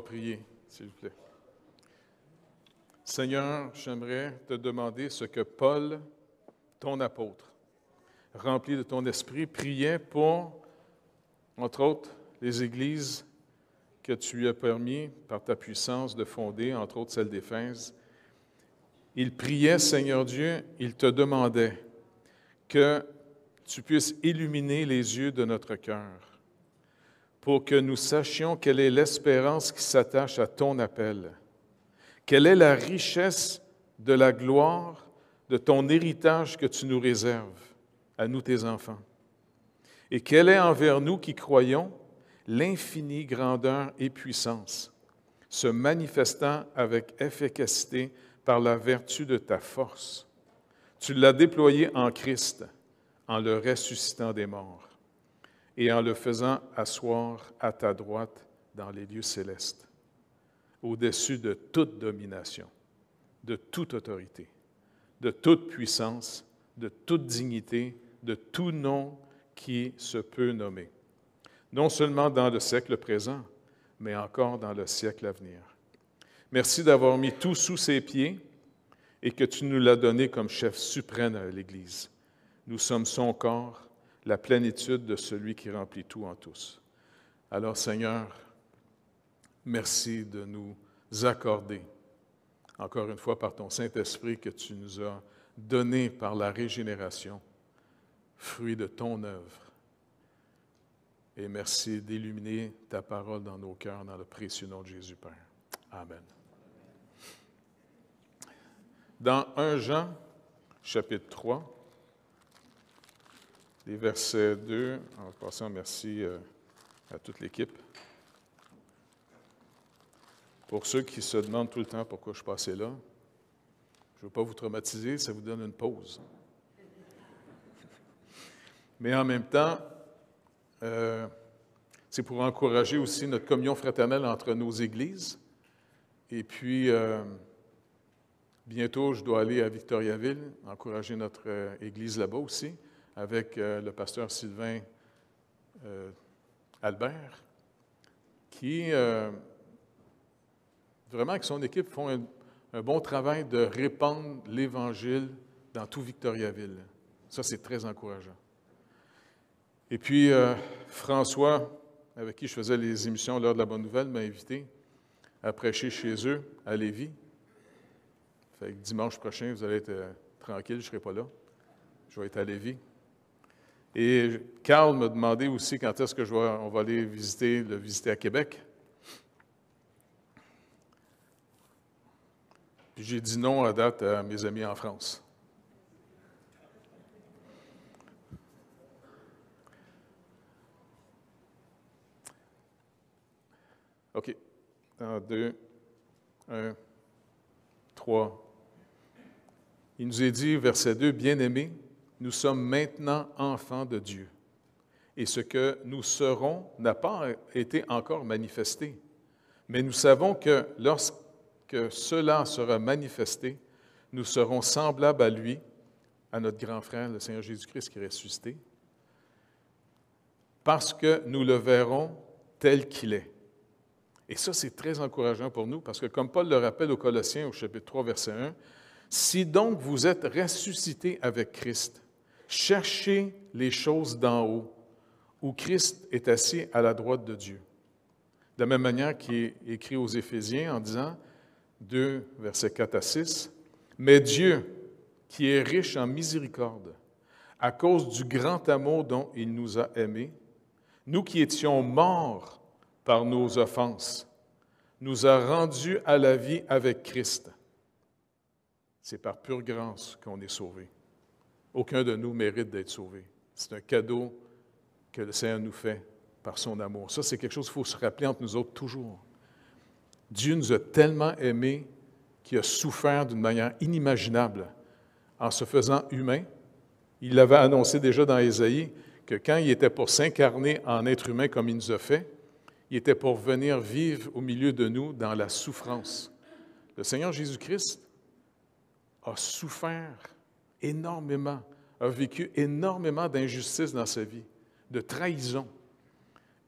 prier, s'il vous plaît. Seigneur, j'aimerais te demander ce que Paul, ton apôtre, rempli de ton esprit, priait pour, entre autres, les églises que tu as permis par ta puissance de fonder, entre autres celle d'Éphèse. Il priait, Seigneur Dieu, il te demandait que tu puisses illuminer les yeux de notre cœur pour que nous sachions quelle est l'espérance qui s'attache à ton appel, quelle est la richesse de la gloire de ton héritage que tu nous réserves, à nous tes enfants, et quelle est envers nous qui croyons l'infinie grandeur et puissance, se manifestant avec efficacité par la vertu de ta force. Tu l'as déployée en Christ, en le ressuscitant des morts et en le faisant asseoir à ta droite dans les lieux célestes, au-dessus de toute domination, de toute autorité, de toute puissance, de toute dignité, de tout nom qui se peut nommer, non seulement dans le siècle présent, mais encore dans le siècle à venir. Merci d'avoir mis tout sous ses pieds et que tu nous l'as donné comme chef suprême à l'Église. Nous sommes son corps la plénitude de celui qui remplit tout en tous. Alors Seigneur, merci de nous accorder, encore une fois par ton Saint-Esprit que tu nous as donné par la régénération, fruit de ton œuvre. Et merci d'illuminer ta parole dans nos cœurs, dans le précieux nom de Jésus, Père. Amen. Dans 1 Jean, chapitre 3, les versets 2, en passant, merci euh, à toute l'équipe. Pour ceux qui se demandent tout le temps pourquoi je passais là, je ne veux pas vous traumatiser, ça vous donne une pause. Mais en même temps, euh, c'est pour encourager aussi notre communion fraternelle entre nos églises. Et puis, euh, bientôt, je dois aller à Victoriaville, encourager notre église là-bas aussi avec euh, le pasteur Sylvain euh, Albert, qui, euh, vraiment, avec son équipe, font un, bon travail de répandre l'Évangile dans tout Victoriaville. Ça, c'est très encourageant. Et puis, François, avec qui je faisais les émissions lors de la Bonne Nouvelle, m'a invité à prêcher chez eux, à Lévis. Fait que dimanche prochain, vous allez être tranquille, je ne serai pas là. Je vais être à Lévis. Et Carl m'a demandé aussi quand est-ce que je on va aller visiter, le visiter à Québec. Puis j'ai dit non à date à mes amis en France. OK. Dans deux, un, trois. Il nous est dit, verset 2, bien aimé nous sommes maintenant enfants de Dieu. Et ce que nous serons n'a pas été encore manifesté. Mais nous savons que lorsque cela sera manifesté, nous serons semblables à lui, à notre grand frère, le Seigneur Jésus-Christ qui est ressuscité, parce que nous le verrons tel qu'il est. Et ça, c'est très encourageant pour nous, parce que comme Paul le rappelle aux Colossiens au chapitre 3, verset 1, si donc vous êtes ressuscités avec Christ, Cherchez les choses d'en haut, où Christ est assis à la droite de Dieu. De la même manière qu'il est écrit aux Éphésiens en disant, 2, versets 4 à 6, Mais Dieu, qui est riche en miséricorde, à cause du grand amour dont il nous a aimés, nous qui étions morts par nos offenses, nous a rendus à la vie avec Christ. C'est par pure grâce qu'on est sauvé. Aucun de nous mérite d'être sauvé. C'est un cadeau que le Seigneur nous fait par son amour. Ça, c'est quelque chose qu'il faut se rappeler entre nous autres toujours. Dieu nous a tellement aimés qu'il a souffert d'une manière inimaginable en se faisant humain. Il l'avait annoncé déjà dans Ésaïe que quand il était pour s'incarner en être humain comme il nous a fait, il était pour venir vivre au milieu de nous dans la souffrance. Le Seigneur Jésus-Christ a souffert énormément, a vécu énormément d'injustices dans sa vie, de trahison.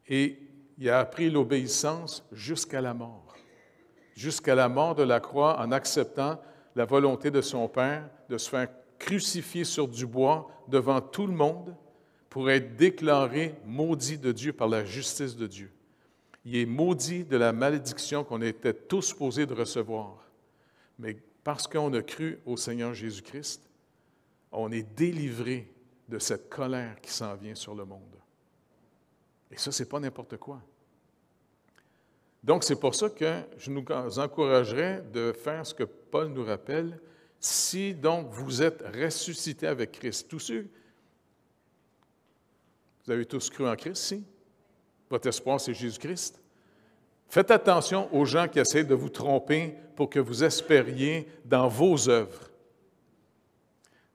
Et il a appris l'obéissance jusqu'à la mort, jusqu'à la mort de la croix en acceptant la volonté de son Père de se faire crucifier sur du bois devant tout le monde pour être déclaré maudit de Dieu par la justice de Dieu. Il est maudit de la malédiction qu'on était tous supposés de recevoir. Mais parce qu'on a cru au Seigneur Jésus-Christ, on est délivré de cette colère qui s'en vient sur le monde. Et ça, ce n'est pas n'importe quoi. Donc, c'est pour ça que je nous encouragerais de faire ce que Paul nous rappelle. Si donc vous êtes ressuscité avec Christ, tous ceux, vous avez tous cru en Christ, si? Votre espoir, c'est Jésus-Christ. Faites attention aux gens qui essaient de vous tromper pour que vous espériez dans vos œuvres.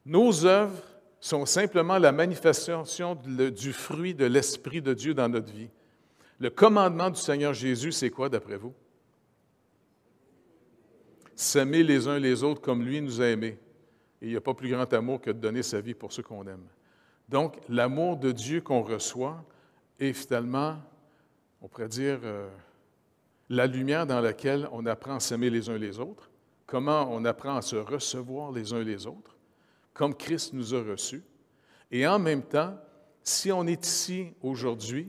Nos œuvres sont simplement la manifestation du fruit de l'Esprit de Dieu dans notre vie. Le commandement du Seigneur Jésus, c'est quoi d'après vous? S'aimer les uns les autres comme lui nous a aimés. il n'y a pas plus grand amour que de donner sa vie pour ceux qu'on aime. Donc, l'amour de Dieu qu'on reçoit est finalement, on pourrait dire, euh, la lumière dans laquelle on apprend à s'aimer les uns les autres, comment on apprend à se recevoir les uns les autres comme Christ nous a reçus. Et en même temps, si on est ici aujourd'hui,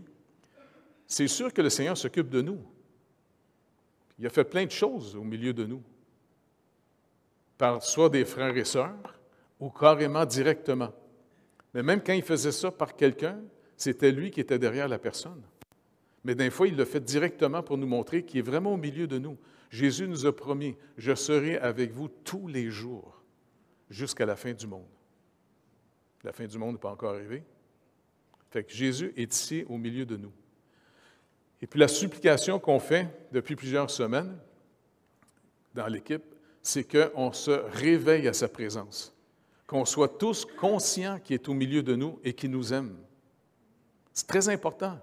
c'est sûr que le Seigneur s'occupe de nous. Il a fait plein de choses au milieu de nous, par soit des frères et sœurs ou carrément directement. Mais même quand il faisait ça par quelqu'un, c'était lui qui était derrière la personne. Mais d'un fois, il le fait directement pour nous montrer qu'il est vraiment au milieu de nous. Jésus nous a promis, je serai avec vous tous les jours jusqu'à la fin du monde. La fin du monde n'est pas encore arrivée. Fait que Jésus est ici au milieu de nous. Et puis la supplication qu'on fait depuis plusieurs semaines dans l'équipe, c'est qu'on se réveille à sa présence, qu'on soit tous conscients qu'il est au milieu de nous et qu'il nous aime. C'est très important,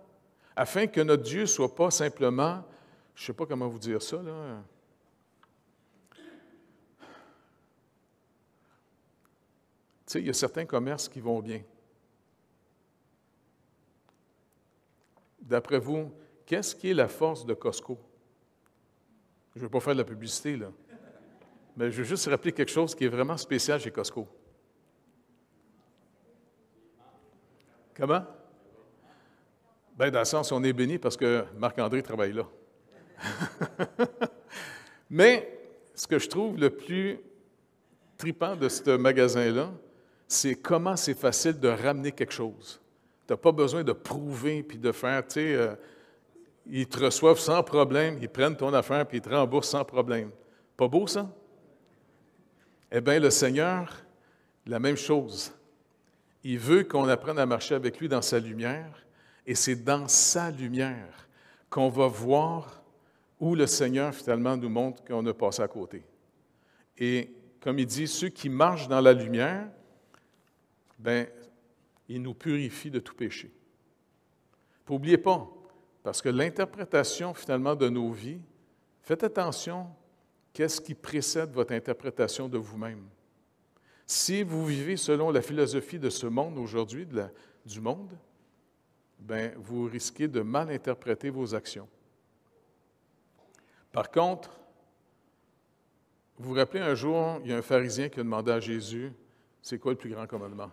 afin que notre Dieu ne soit pas simplement, je ne sais pas comment vous dire ça, là, il y a certains commerces qui vont bien. D'après vous, qu'est-ce qui est la force de Costco? Je ne veux pas faire de la publicité, là. Mais je veux juste rappeler quelque chose qui est vraiment spécial chez Costco. Comment? Bien, dans le sens, on est béni parce que Marc-André travaille là. Mais ce que je trouve le plus tripant de ce magasin-là, c'est comment c'est facile de ramener quelque chose. Tu n'as pas besoin de prouver puis de faire, tu sais, euh, ils te reçoivent sans problème, ils prennent ton affaire puis ils te remboursent sans problème. Pas beau ça? Eh bien, le Seigneur, la même chose. Il veut qu'on apprenne à marcher avec lui dans sa lumière et c'est dans sa lumière qu'on va voir où le Seigneur finalement nous montre qu'on a passé à côté. Et comme il dit, ceux qui marchent dans la lumière, ben, il nous purifie de tout péché. N'oubliez pas, parce que l'interprétation finalement de nos vies, faites attention, qu'est-ce qui précède votre interprétation de vous-même? Si vous vivez selon la philosophie de ce monde aujourd'hui, du monde, ben, vous risquez de mal interpréter vos actions. Par contre, vous vous rappelez un jour, il y a un pharisien qui a demandé à Jésus, c'est quoi le plus grand commandement?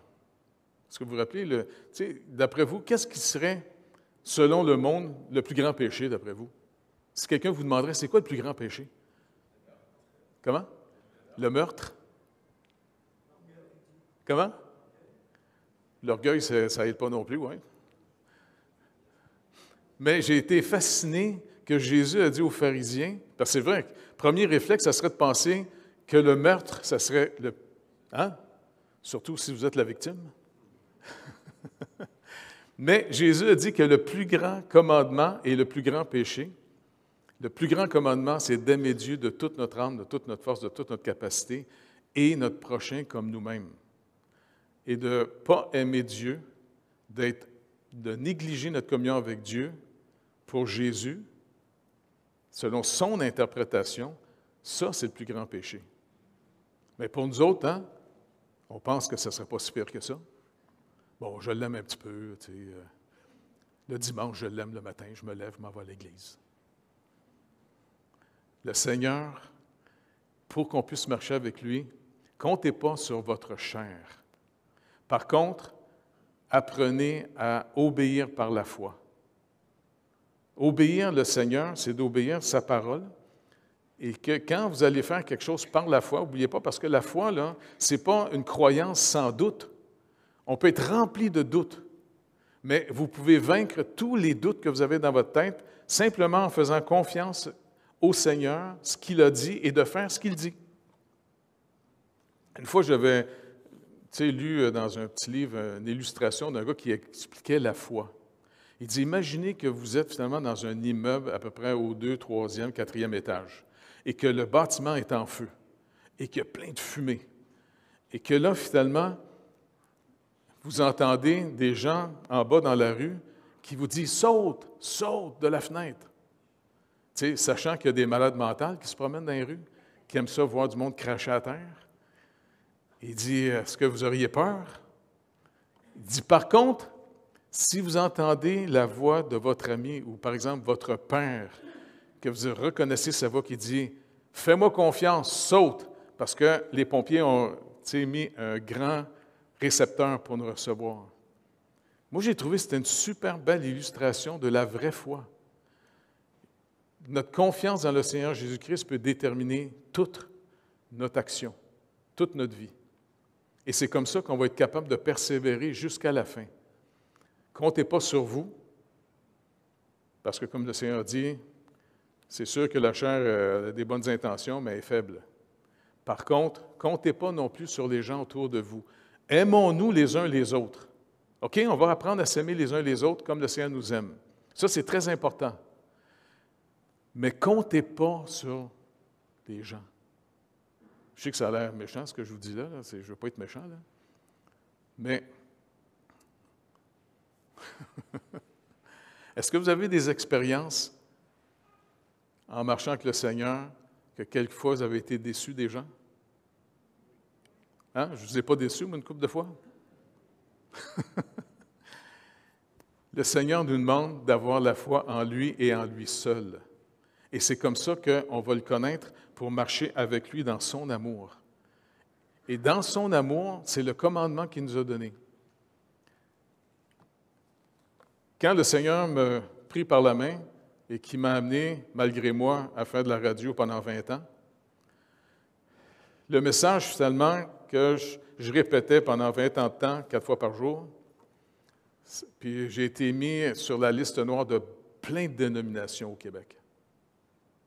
Est-ce que vous vous rappelez, d'après vous, qu'est-ce qui serait, selon le monde, le plus grand péché, d'après vous? Si quelqu'un vous demanderait, c'est quoi le plus grand péché? Comment? Le meurtre? Comment? L'orgueil, ça n'aide pas non plus, oui. Mais j'ai été fasciné que Jésus a dit aux pharisiens, parce que c'est vrai, premier réflexe, ça serait de penser que le meurtre, ça serait le... Hein? Surtout si vous êtes la victime. Mais Jésus a dit que le plus grand commandement et le plus grand péché, le plus grand commandement, c'est d'aimer Dieu de toute notre âme, de toute notre force, de toute notre capacité, et notre prochain comme nous-mêmes. Et de ne pas aimer Dieu, d'être, de négliger notre communion avec Dieu pour Jésus, selon son interprétation, ça, c'est le plus grand péché. Mais pour nous autres, hein, on pense que ce ne serait pas si pire que ça. Bon, je l'aime un petit peu. Euh, le dimanche, je l'aime le matin, je me lève, je m'en vais à l'église. Le Seigneur, pour qu'on puisse marcher avec lui, comptez pas sur votre chair. Par contre, apprenez à obéir par la foi. Obéir le Seigneur, c'est d'obéir sa parole. Et que quand vous allez faire quelque chose par la foi, n'oubliez pas, parce que la foi, ce n'est pas une croyance sans doute. On peut être rempli de doutes, mais vous pouvez vaincre tous les doutes que vous avez dans votre tête simplement en faisant confiance au Seigneur, ce qu'il a dit et de faire ce qu'il dit. Une fois, j'avais lu euh, dans un petit livre une illustration d'un gars qui expliquait la foi. Il dit, imaginez que vous êtes finalement dans un immeuble à peu près au 2, troisième, quatrième étage, et que le bâtiment est en feu, et qu'il y a plein de fumée, et que là, finalement, vous entendez des gens en bas dans la rue qui vous disent saute, saute de la fenêtre. sachant qu'il y a des malades mentales qui se promènent dans les rues, qui aiment ça voir du monde cracher à terre. Il dit Est-ce que vous auriez peur Il dit Par contre, si vous entendez la voix de votre ami ou par exemple votre père, que vous reconnaissez sa voix qui dit Fais-moi confiance, saute, parce que les pompiers ont mis un grand récepteur pour nous recevoir. Moi, j'ai trouvé que c'était une super belle illustration de la vraie foi. Notre confiance dans le Seigneur Jésus-Christ peut déterminer toute notre action, toute notre vie. Et c'est comme ça qu'on va être capable de persévérer jusqu'à la fin. Comptez pas sur vous, parce que comme le Seigneur dit, c'est sûr que la chair euh, a des bonnes intentions, mais est faible. Par contre, comptez pas non plus sur les gens autour de vous. Aimons-nous les uns les autres. OK? On va apprendre à s'aimer les uns les autres comme le Seigneur nous aime. Ça, c'est très important. Mais comptez pas sur les gens. Je sais que ça a l'air méchant, ce que je vous dis là. je ne veux pas être méchant, là. Mais est-ce que vous avez des expériences en marchant avec le Seigneur que quelquefois vous avez été déçu des gens? Hein? Je ne vous ai pas déçu, mais une coupe de fois. le Seigneur nous demande d'avoir la foi en lui et en lui seul. Et c'est comme ça qu'on va le connaître pour marcher avec lui dans son amour. Et dans son amour, c'est le commandement qu'il nous a donné. Quand le Seigneur me prit par la main et qui m'a amené, malgré moi, à faire de la radio pendant 20 ans, le message finalement que je, répétais pendant 20 ans de temps, quatre fois par jour. Puis j'ai été mis sur la liste noire de plein de dénominations au Québec.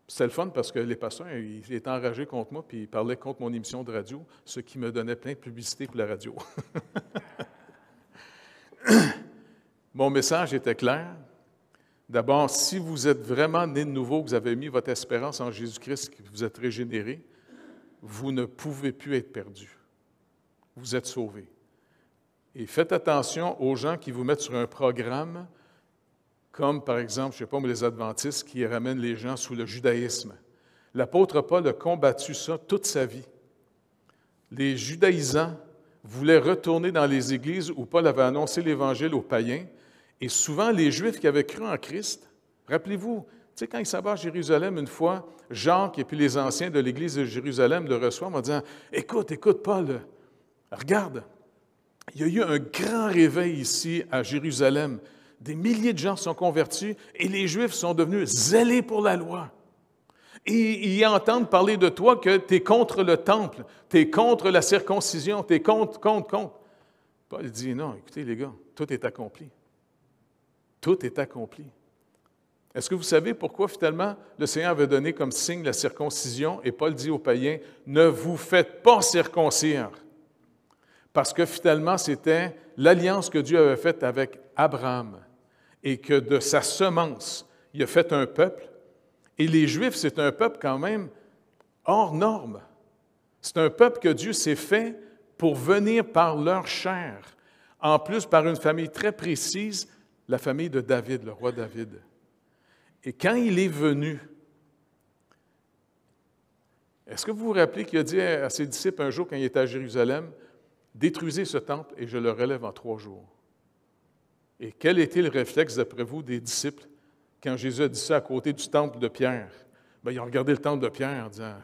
C'était le fun parce que les pasteurs, ils étaient enragés contre moi, puis ils parlaient contre mon émission de radio, ce qui me donnait plein de publicité pour la radio. mon message était clair. D'abord, si vous êtes vraiment né de nouveau, vous avez mis votre espérance en Jésus-Christ, que vous êtes régénéré, vous ne pouvez plus être perdu vous êtes sauvés. Et faites attention aux gens qui vous mettent sur un programme, comme par exemple, je ne sais pas, les adventistes qui ramènent les gens sous le judaïsme. L'apôtre Paul a combattu ça toute sa vie. Les judaïsants voulaient retourner dans les églises où Paul avait annoncé l'Évangile aux païens, et souvent les Juifs qui avaient cru en Christ, rappelez-vous, tu sais, quand il s'en va à Jérusalem une fois, Jacques et puis les anciens de l'Église de Jérusalem le reçoivent en disant Écoute, écoute, Paul, Regarde, il y a eu un grand réveil ici à Jérusalem. Des milliers de gens sont convertis et les Juifs sont devenus zélés pour la loi. Et ils entendent parler de toi que tu es contre le temple, tu es contre la circoncision, tu es contre, contre, contre. Paul dit non, écoutez les gars, tout est accompli. Tout est accompli. Est-ce que vous savez pourquoi finalement le Seigneur avait donné comme signe la circoncision et Paul dit aux païens, ne vous faites pas circoncire? parce que finalement, c'était l'alliance que Dieu avait faite avec Abraham et que de sa semence, il a fait un peuple. Et les Juifs, c'est un peuple quand même hors norme. C'est un peuple que Dieu s'est fait pour venir par leur chair, en plus par une famille très précise, la famille de David, le roi David. Et quand il est venu, est-ce que vous vous rappelez qu'il a dit à ses disciples un jour quand il était à Jérusalem, Détruisez ce temple et je le relève en trois jours. Et quel était le réflexe, d'après vous, des disciples quand Jésus a dit ça à côté du temple de Pierre? Bien, ils ont regardé le temple de Pierre en disant.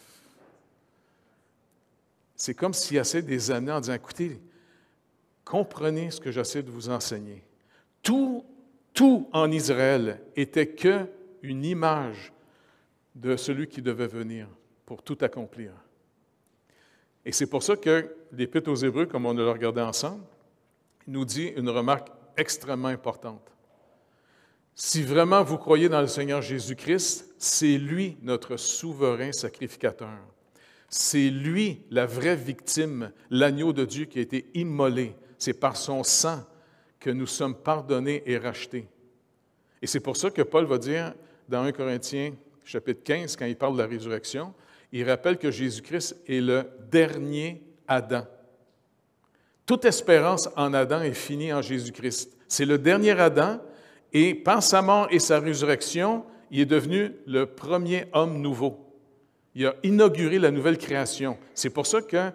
C'est comme s'il y avait des années en disant écoutez, comprenez ce que j'essaie de vous enseigner. Tout, tout en Israël était que une image de celui qui devait venir pour tout accomplir. Et c'est pour ça que l'Épître aux Hébreux, comme on le regardé ensemble, nous dit une remarque extrêmement importante. Si vraiment vous croyez dans le Seigneur Jésus-Christ, c'est lui notre souverain sacrificateur. C'est lui la vraie victime, l'agneau de Dieu qui a été immolé. C'est par son sang que nous sommes pardonnés et rachetés. Et c'est pour ça que Paul va dire dans 1 Corinthiens chapitre 15, quand il parle de la résurrection, il rappelle que Jésus-Christ est le dernier Adam. Toute espérance en Adam est finie en Jésus-Christ. C'est le dernier Adam et par sa mort et sa résurrection, il est devenu le premier homme nouveau. Il a inauguré la nouvelle création. C'est pour ça que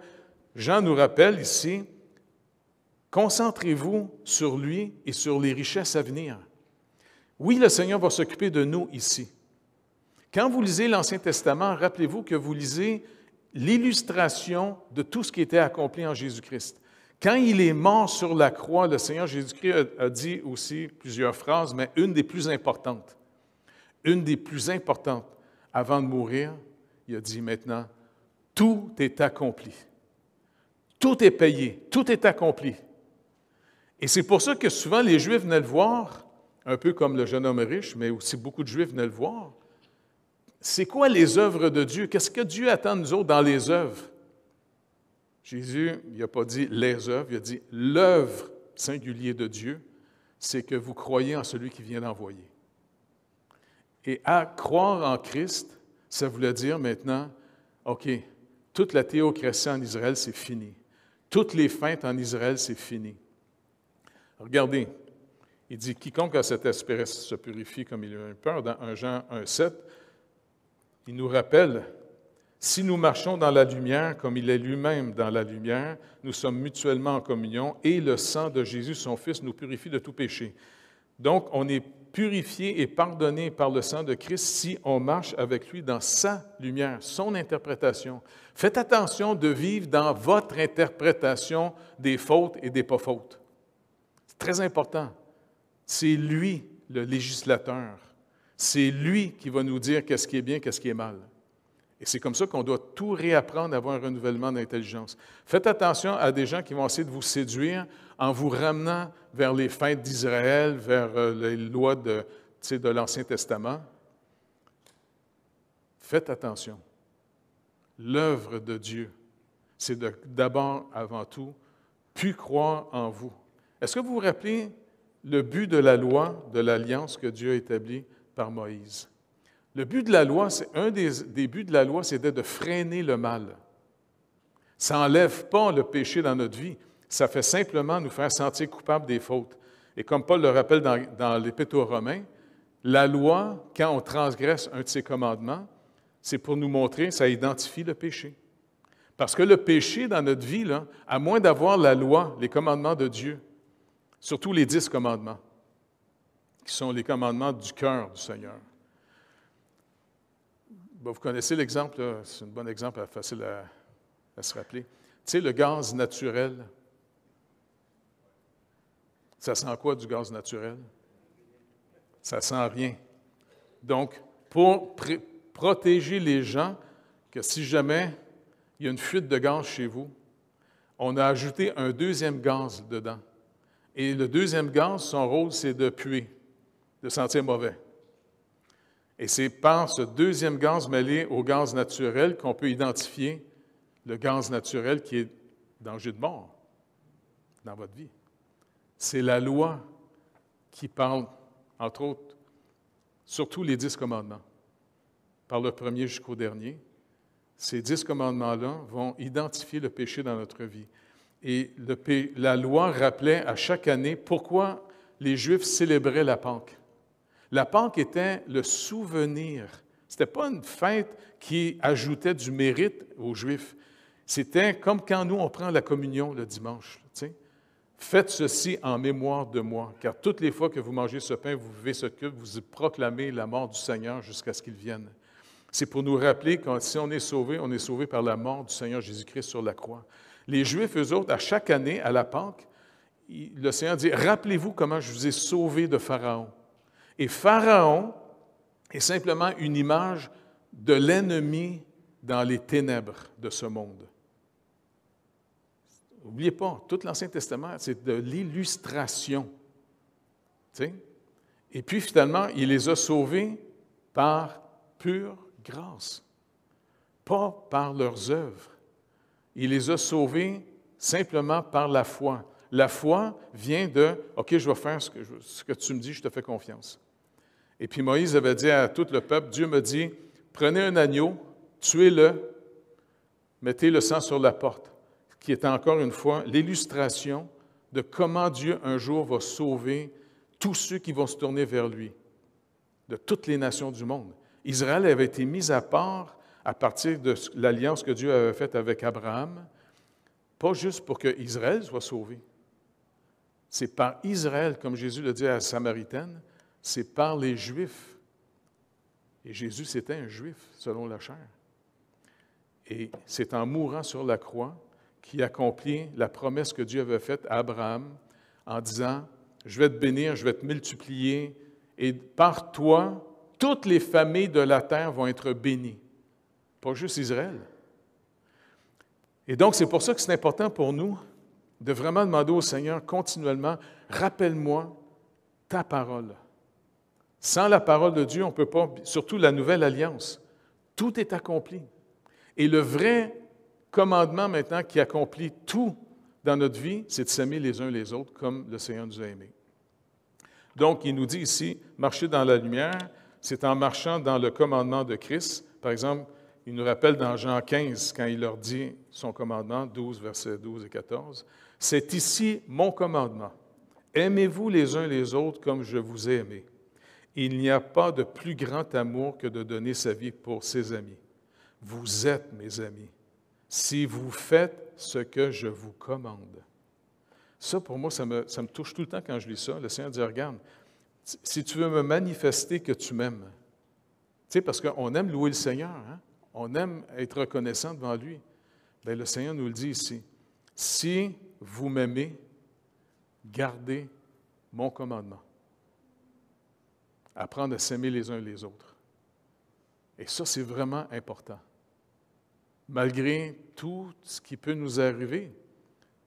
Jean nous rappelle ici, concentrez-vous sur lui et sur les richesses à venir. Oui, le Seigneur va s'occuper de nous ici. Quand vous lisez l'Ancien Testament, rappelez-vous que vous lisez l'illustration de tout ce qui était accompli en Jésus-Christ. Quand il est mort sur la croix, le Seigneur Jésus-Christ a, dit aussi plusieurs phrases, mais une des plus importantes. Une des plus importantes. Avant de mourir, il a dit maintenant, tout est accompli. Tout est payé, tout est accompli. Et c'est pour ça que souvent les Juifs venaient le voir, un peu comme le jeune homme riche, mais aussi beaucoup de Juifs venaient le voir, c'est quoi les œuvres de Dieu? Qu'est-ce que Dieu attend de nous autres dans les œuvres? Jésus, il n'a pas dit les œuvres, il a dit l'œuvre singulier de Dieu, c'est que vous croyez en celui qui vient d'envoyer. Et à croire en Christ, ça voulait dire maintenant, OK, toute la théocratie en Israël, c'est fini. Toutes les feintes en Israël, c'est fini. Regardez, il dit, quiconque a cette espérance se purifie comme il a eu peur dans 1 Jean 7, il nous rappelle, si nous marchons dans la lumière comme il est lui-même dans la lumière, nous sommes mutuellement en communion et le sang de Jésus, son Fils, nous purifie de tout péché. Donc, on est purifié et pardonné par le sang de Christ si on marche avec lui dans sa lumière, son interprétation. Faites attention de vivre dans votre interprétation des fautes et des pas fautes. C'est très important. C'est lui le législateur. C'est lui qui va nous dire qu'est-ce qui est bien, qu'est-ce qui est mal. Et c'est comme ça qu'on doit tout réapprendre à avoir un renouvellement d'intelligence. Faites attention à des gens qui vont essayer de vous séduire en vous ramenant vers les fêtes d'Israël, vers euh, les lois de, l'Ancien Testament. Faites attention. L'œuvre de Dieu, c'est d'abord, avant tout, pu croire en vous. Est-ce que vous vous rappelez le but de la loi, de l'alliance que Dieu a établie par Moïse. Le but de la loi, c'est un des, buts de la loi, c'était de freiner le mal. Ça n'enlève pas le péché dans notre vie, ça fait simplement nous faire sentir coupables des fautes. Et comme Paul le rappelle dans, dans l'Épître aux Romains, la loi, quand on transgresse un de ses commandements, c'est pour nous montrer, ça identifie le péché. Parce que le péché dans notre vie, à moins d'avoir la loi, les commandements de Dieu, surtout les dix commandements, qui sont les commandements du cœur du Seigneur. vous connaissez l'exemple, c'est un bon exemple euh, facile à, se rappeler. Tu sais, le gaz naturel, ça sent quoi du gaz naturel? Ça sent rien. Donc, pour protéger les gens, que si jamais il y a une fuite de gaz chez vous, on a ajouté un deuxième gaz dedans. Et le deuxième gaz, son rôle, c'est de puer de sentir mauvais. Et c'est par ce deuxième gaz mêlé au gaz naturel qu'on peut identifier le gaz naturel qui est danger de mort dans votre vie. C'est la loi qui parle, entre autres, surtout les dix commandements, par le premier jusqu'au dernier. Ces dix commandements-là vont identifier le péché dans notre vie. Et la loi rappelait à chaque année pourquoi les Juifs célébraient la Pâque. La Pâque était le souvenir. Ce n'était pas une fête qui ajoutait du mérite aux Juifs. C'était comme quand nous, on prend la communion le dimanche. Faites ceci en mémoire de moi, car toutes les fois que vous mangez ce pain, vous vivez ce vous proclamez la mort du Seigneur jusqu'à ce qu'il vienne. C'est pour nous rappeler que si on est sauvé, on est sauvé par la mort du Seigneur Jésus-Christ sur la croix. Les Juifs, eux autres, à chaque année, à la Pâque, le Seigneur dit, rappelez-vous comment je vous ai sauvé de Pharaon. Et Pharaon est simplement une image de l'ennemi dans les ténèbres de ce monde. N'oubliez pas, tout l'Ancien Testament, c'est de l'illustration. Et puis finalement, il les a sauvés par pure grâce, pas par leurs œuvres. Il les a sauvés simplement par la foi. La foi vient de, OK, je vais faire ce que, ce que tu me dis, je te fais confiance. Et puis Moïse avait dit à tout le peuple, Dieu me dit, prenez un agneau, tuez-le, mettez le sang sur la porte, qui est encore une fois l'illustration de comment Dieu un jour va sauver tous ceux qui vont se tourner vers lui, de toutes les nations du monde. Israël avait été mis à part à partir de l'alliance que Dieu avait faite avec Abraham, pas juste pour que Israël soit sauvé. C'est par Israël, comme Jésus le dit à Samaritaine, c'est par les Juifs. Et Jésus, c'était un Juif, selon la chair. Et c'est en mourant sur la croix qu'il accomplit la promesse que Dieu avait faite à Abraham en disant, je vais te bénir, je vais te multiplier, et par toi, toutes les familles de la terre vont être bénies, pas juste Israël. Et donc, c'est pour ça que c'est important pour nous de vraiment demander au Seigneur continuellement, rappelle-moi ta parole. Sans la parole de Dieu, on ne peut pas, surtout la nouvelle alliance, tout est accompli. Et le vrai commandement maintenant qui accomplit tout dans notre vie, c'est de s'aimer les uns les autres comme le Seigneur nous a aimés. Donc, il nous dit ici, marcher dans la lumière, c'est en marchant dans le commandement de Christ. Par exemple, il nous rappelle dans Jean 15, quand il leur dit son commandement, 12, versets 12 et 14, C'est ici mon commandement. Aimez-vous les uns les autres comme je vous ai aimés. Il n'y a pas de plus grand amour que de donner sa vie pour ses amis. Vous êtes mes amis si vous faites ce que je vous commande. Ça, pour moi, ça me, touche tout le temps quand je lis ça. Le Seigneur dit, regarde, si tu veux me manifester que tu m'aimes, tu sais, parce qu'on aime louer le Seigneur, hein? on aime être reconnaissant devant lui. Ben, le Seigneur nous le dit ici. Si vous m'aimez, gardez mon commandement apprendre à s'aimer les uns les autres. Et ça, c'est vraiment important, malgré tout ce qui peut nous arriver,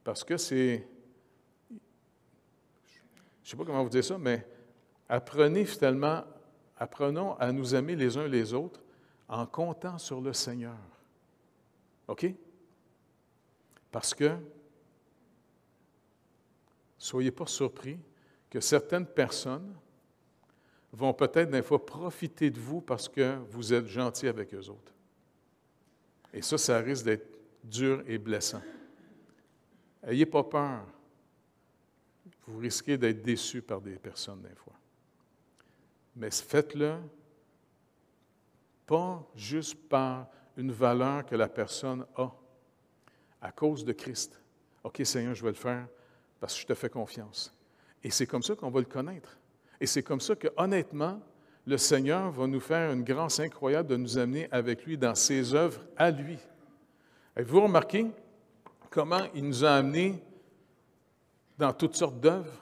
parce que c'est, je ne sais pas comment vous dire ça, mais apprenez finalement, apprenons à nous aimer les uns les autres en comptant sur le Seigneur. OK? Parce que, soyez pas surpris que certaines personnes vont peut-être des fois profiter de vous parce que vous êtes gentil avec eux autres. Et ça, ça risque d'être dur et blessant. Ayez pas peur. Vous risquez d'être déçu par des personnes des fois. Mais faites-le pas juste par une valeur que la personne a, à cause de Christ. OK Seigneur, je vais le faire parce que je te fais confiance. Et c'est comme ça qu'on va le connaître. Et c'est comme ça que, honnêtement, le Seigneur va nous faire une grâce incroyable de nous amener avec lui dans ses œuvres à lui. Avez-vous remarqué comment il nous a amenés dans toutes sortes d'œuvres?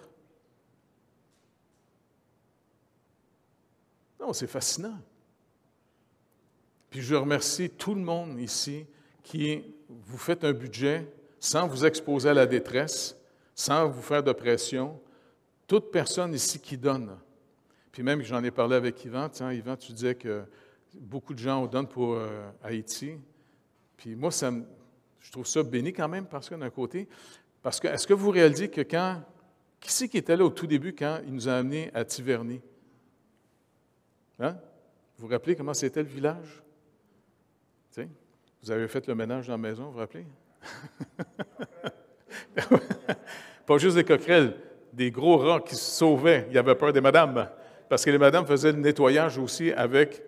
Non, c'est fascinant. Puis je remercie tout le monde ici qui vous fait un budget sans vous exposer à la détresse, sans vous faire de pression, toute personne ici qui donne, puis même j'en ai parlé avec Yvan, tiens, Yvan, tu disais que beaucoup de gens donnent pour euh, Haïti. Puis moi, ça, je trouve ça béni quand même, parce que d'un côté, parce que est-ce que vous réalisez que quand, qui c'est qui était là au tout début quand il nous a amenés à Tiverny? Hein? Vous vous rappelez comment c'était le village? vous avez fait le ménage dans la maison, vous vous rappelez? Pas juste des coquerelles des gros rats qui se sauvaient. Il y avait peur des madames, parce que les madames faisaient le nettoyage aussi avec.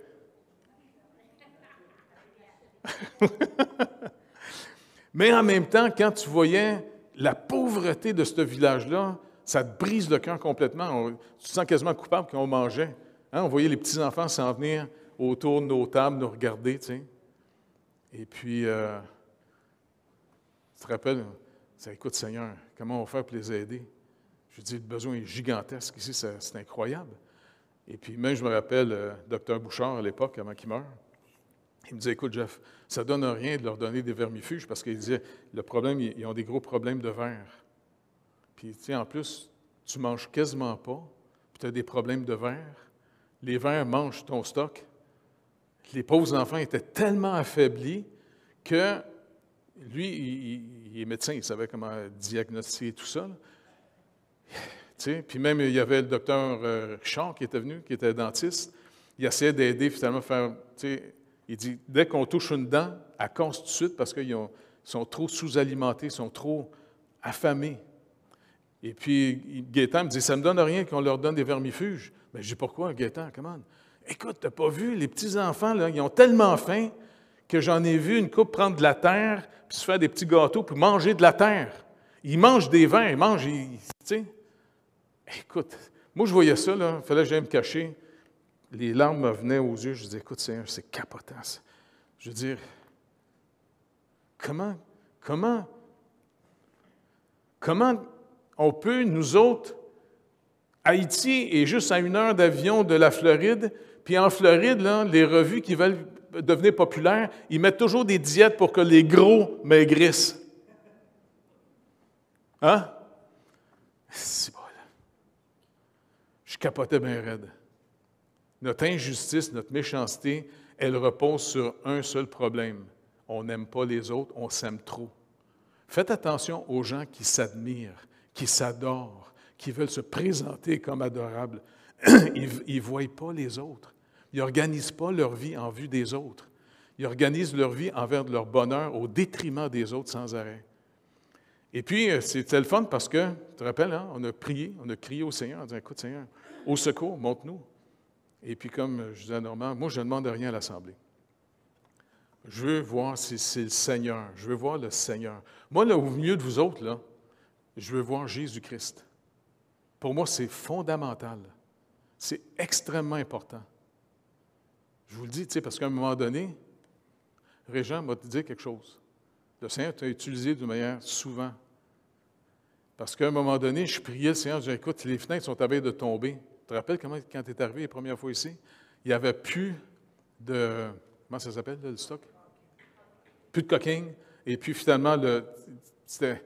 Mais en même temps, quand tu voyais la pauvreté de ce village-là, ça te brise le cœur complètement. tu te sens quasiment coupable quand on mangeait. Hein? on voyait les petits-enfants s'en venir autour de nos tables, nous regarder, Et puis, euh, tu te rappelles, écoute Seigneur, comment on va faire pour les aider? Je dis, le besoin est gigantesque ici, c'est incroyable. Et puis, même, je me rappelle, euh, docteur Bouchard, à l'époque, avant qu'il meure, il me disait, écoute, Jeff, ça ne donne rien de leur donner des vermifuges parce qu'il disait, le problème, ils ont des gros problèmes de verre. Puis, tu sais, en plus, tu manges quasiment pas, puis tu as des problèmes de verre. Les verres mangent ton stock. Les pauvres enfants étaient tellement affaiblis que lui, il, est médecin, il savait comment diagnostiquer tout ça puis même, il y avait le docteur euh, Richard qui était venu, qui était dentiste. Il essayait d'aider finalement à faire. Il dit dès qu'on touche une dent, elle casse tout de suite parce qu'ils sont trop sous-alimentés, ils sont trop affamés. Et puis Gaétan me dit Ça ne me donne rien qu'on leur donne des vermifuges. Mais ben, je dis Pourquoi, Gaétan Comment Écoute, tu n'as pas vu, les petits-enfants, là, ils ont tellement faim que j'en ai vu une coupe prendre de la terre, puis se faire des petits gâteaux, puis manger de la terre. Ils mangent des vins, ils mangent. Ils, Écoute, moi, je voyais ça, là, il fallait que j'aille me cacher. Les larmes me venaient aux yeux. Je disais, écoute, c'est capotant, ça. Je veux dire, comment, comment, comment on peut, nous autres, Haïti est juste à une heure d'avion de la Floride, puis en Floride, là, les revues qui veulent devenir populaires, ils mettent toujours des diètes pour que les gros maigrissent. Hein? C'est je capotais bien raide. Notre injustice, notre méchanceté, elle repose sur un seul problème. On n'aime pas les autres, on s'aime trop. Faites attention aux gens qui s'admirent, qui s'adorent, qui veulent se présenter comme adorables. Ils ne voient pas les autres. Ils n'organisent pas leur vie en vue des autres. Ils organisent leur vie envers leur bonheur au détriment des autres sans arrêt. Et puis, euh, c'était le fun parce que, tu te rappelles, hein, on a prié, on a crié au Seigneur, on a dit Écoute, Seigneur, au secours, monte-nous. Et puis, comme je disais à Normand, moi, je ne demande rien à l'Assemblée. Je veux voir si c'est le Seigneur. Je veux voir le Seigneur. Moi, là, au milieu de vous autres, là, je veux voir Jésus-Christ. Pour moi, c'est fondamental. C'est extrêmement important. Je vous le dis, tu sais, parce qu'à un moment donné, Régent m'a dit quelque chose. Le Seigneur t'a utilisé de manière souvent. Parce qu'à un moment donné, je priais le Seigneur, je disais, écoute, les fenêtres sont à veille de tomber. Tu te rappelles comment, quand tu es arrivé la première fois ici, il n'y avait plus de. Comment ça s'appelle, le stock? Plus de coquines. Et puis finalement, c'était.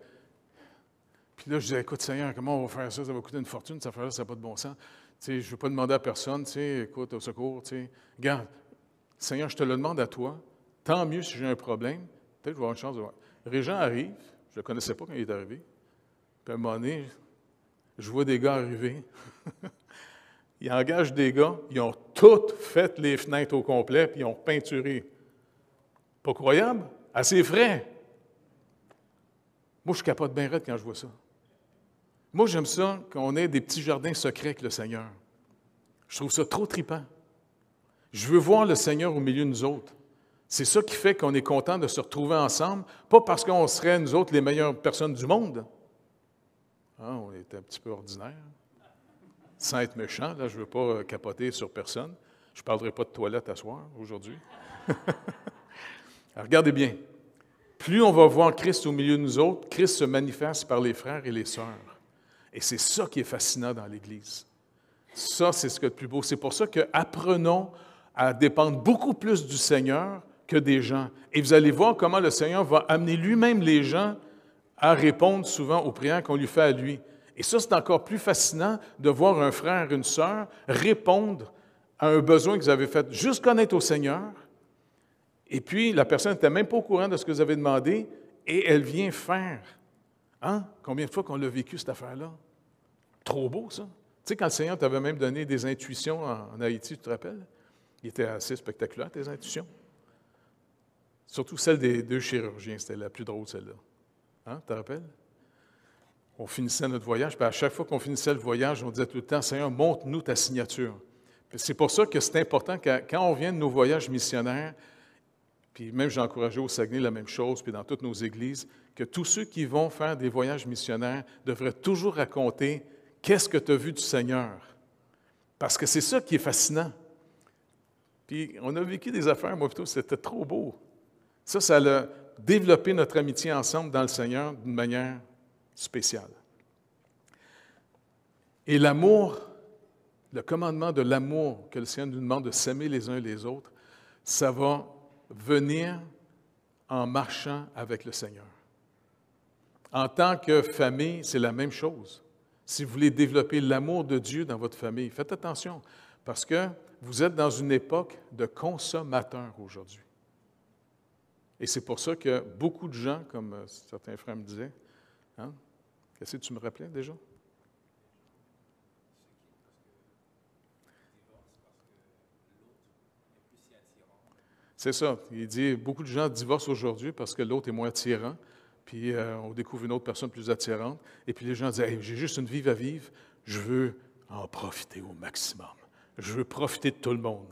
Puis là, je disais, écoute, Seigneur, comment on va faire ça? Ça va coûter une fortune, ça faire ça n'a pas de bon sens. Tu je ne veux pas demander à personne, écoute, au secours, tu Regarde, Seigneur, je te le demande à toi. Tant mieux si j'ai un problème. Peut-être que je vais avoir une chance de voir. Régent arrive, je ne le connaissais pas quand il est arrivé. Puis à un moment donné, je vois des gars arriver. ils engagent des gars, ils ont toutes fait les fenêtres au complet, puis ils ont peinturé. Pas croyable? Assez frais. Moi, je capote bien raide quand je vois ça. Moi, j'aime ça qu'on ait des petits jardins secrets avec le Seigneur. Je trouve ça trop tripant. Je veux voir le Seigneur au milieu de nous autres. C'est ça qui fait qu'on est content de se retrouver ensemble, pas parce qu'on serait, nous autres, les meilleures personnes du monde. Ah, on est un petit peu ordinaire. Sans être méchant, là, je ne veux pas euh, capoter sur personne. Je ne parlerai pas de toilette à soir aujourd'hui. regardez bien. Plus on va voir Christ au milieu de nous autres, Christ se manifeste par les frères et les sœurs. Et c'est ça qui est fascinant dans l'Église. Ça, c'est ce que de plus beau. C'est pour ça que apprenons à dépendre beaucoup plus du Seigneur que des gens. Et vous allez voir comment le Seigneur va amener lui-même les gens à répondre souvent aux prières qu'on lui fait à lui. Et ça, c'est encore plus fascinant de voir un frère, une sœur répondre à un besoin que vous avez fait juste connaître au Seigneur. Et puis, la personne n'était même pas au courant de ce que vous avez demandé et elle vient faire. Hein? Combien de fois qu'on l'a vécu, cette affaire-là? Trop beau, ça. Tu sais, quand le Seigneur t'avait même donné des intuitions en Haïti, tu te rappelles? Il était assez spectaculaire, tes intuitions. Surtout celle des deux chirurgiens, c'était la plus drôle, celle-là. Hein, te rappelles? On finissait notre voyage, puis à chaque fois qu'on finissait le voyage, on disait tout le temps, Seigneur, montre-nous ta signature. C'est pour ça que c'est important quand on vient de nos voyages missionnaires, puis même j'ai encouragé au Saguenay la même chose, puis dans toutes nos églises, que tous ceux qui vont faire des voyages missionnaires devraient toujours raconter qu'est-ce que tu as vu du Seigneur. Parce que c'est ça qui est fascinant. Puis on a vécu des affaires, moi plutôt, c'était trop beau. Ça, ça a développé notre amitié ensemble dans le Seigneur d'une manière spéciale. Et l'amour, le commandement de l'amour que le Seigneur nous demande de s'aimer les uns les autres, ça va venir en marchant avec le Seigneur. En tant que famille, c'est la même chose. Si vous voulez développer l'amour de Dieu dans votre famille, faites attention, parce que vous êtes dans une époque de consommateurs aujourd'hui. Et c'est pour ça que beaucoup de gens, comme euh, certains frères me disaient, hein, qu'est-ce que tu me rappelais déjà? C'est ça. Il dit beaucoup de gens divorcent aujourd'hui parce que l'autre est moins attirant. Puis euh, on découvre une autre personne plus attirante. Et puis les gens disent J'ai juste une vie à vivre. Je veux en profiter au maximum. Je veux profiter de tout le monde.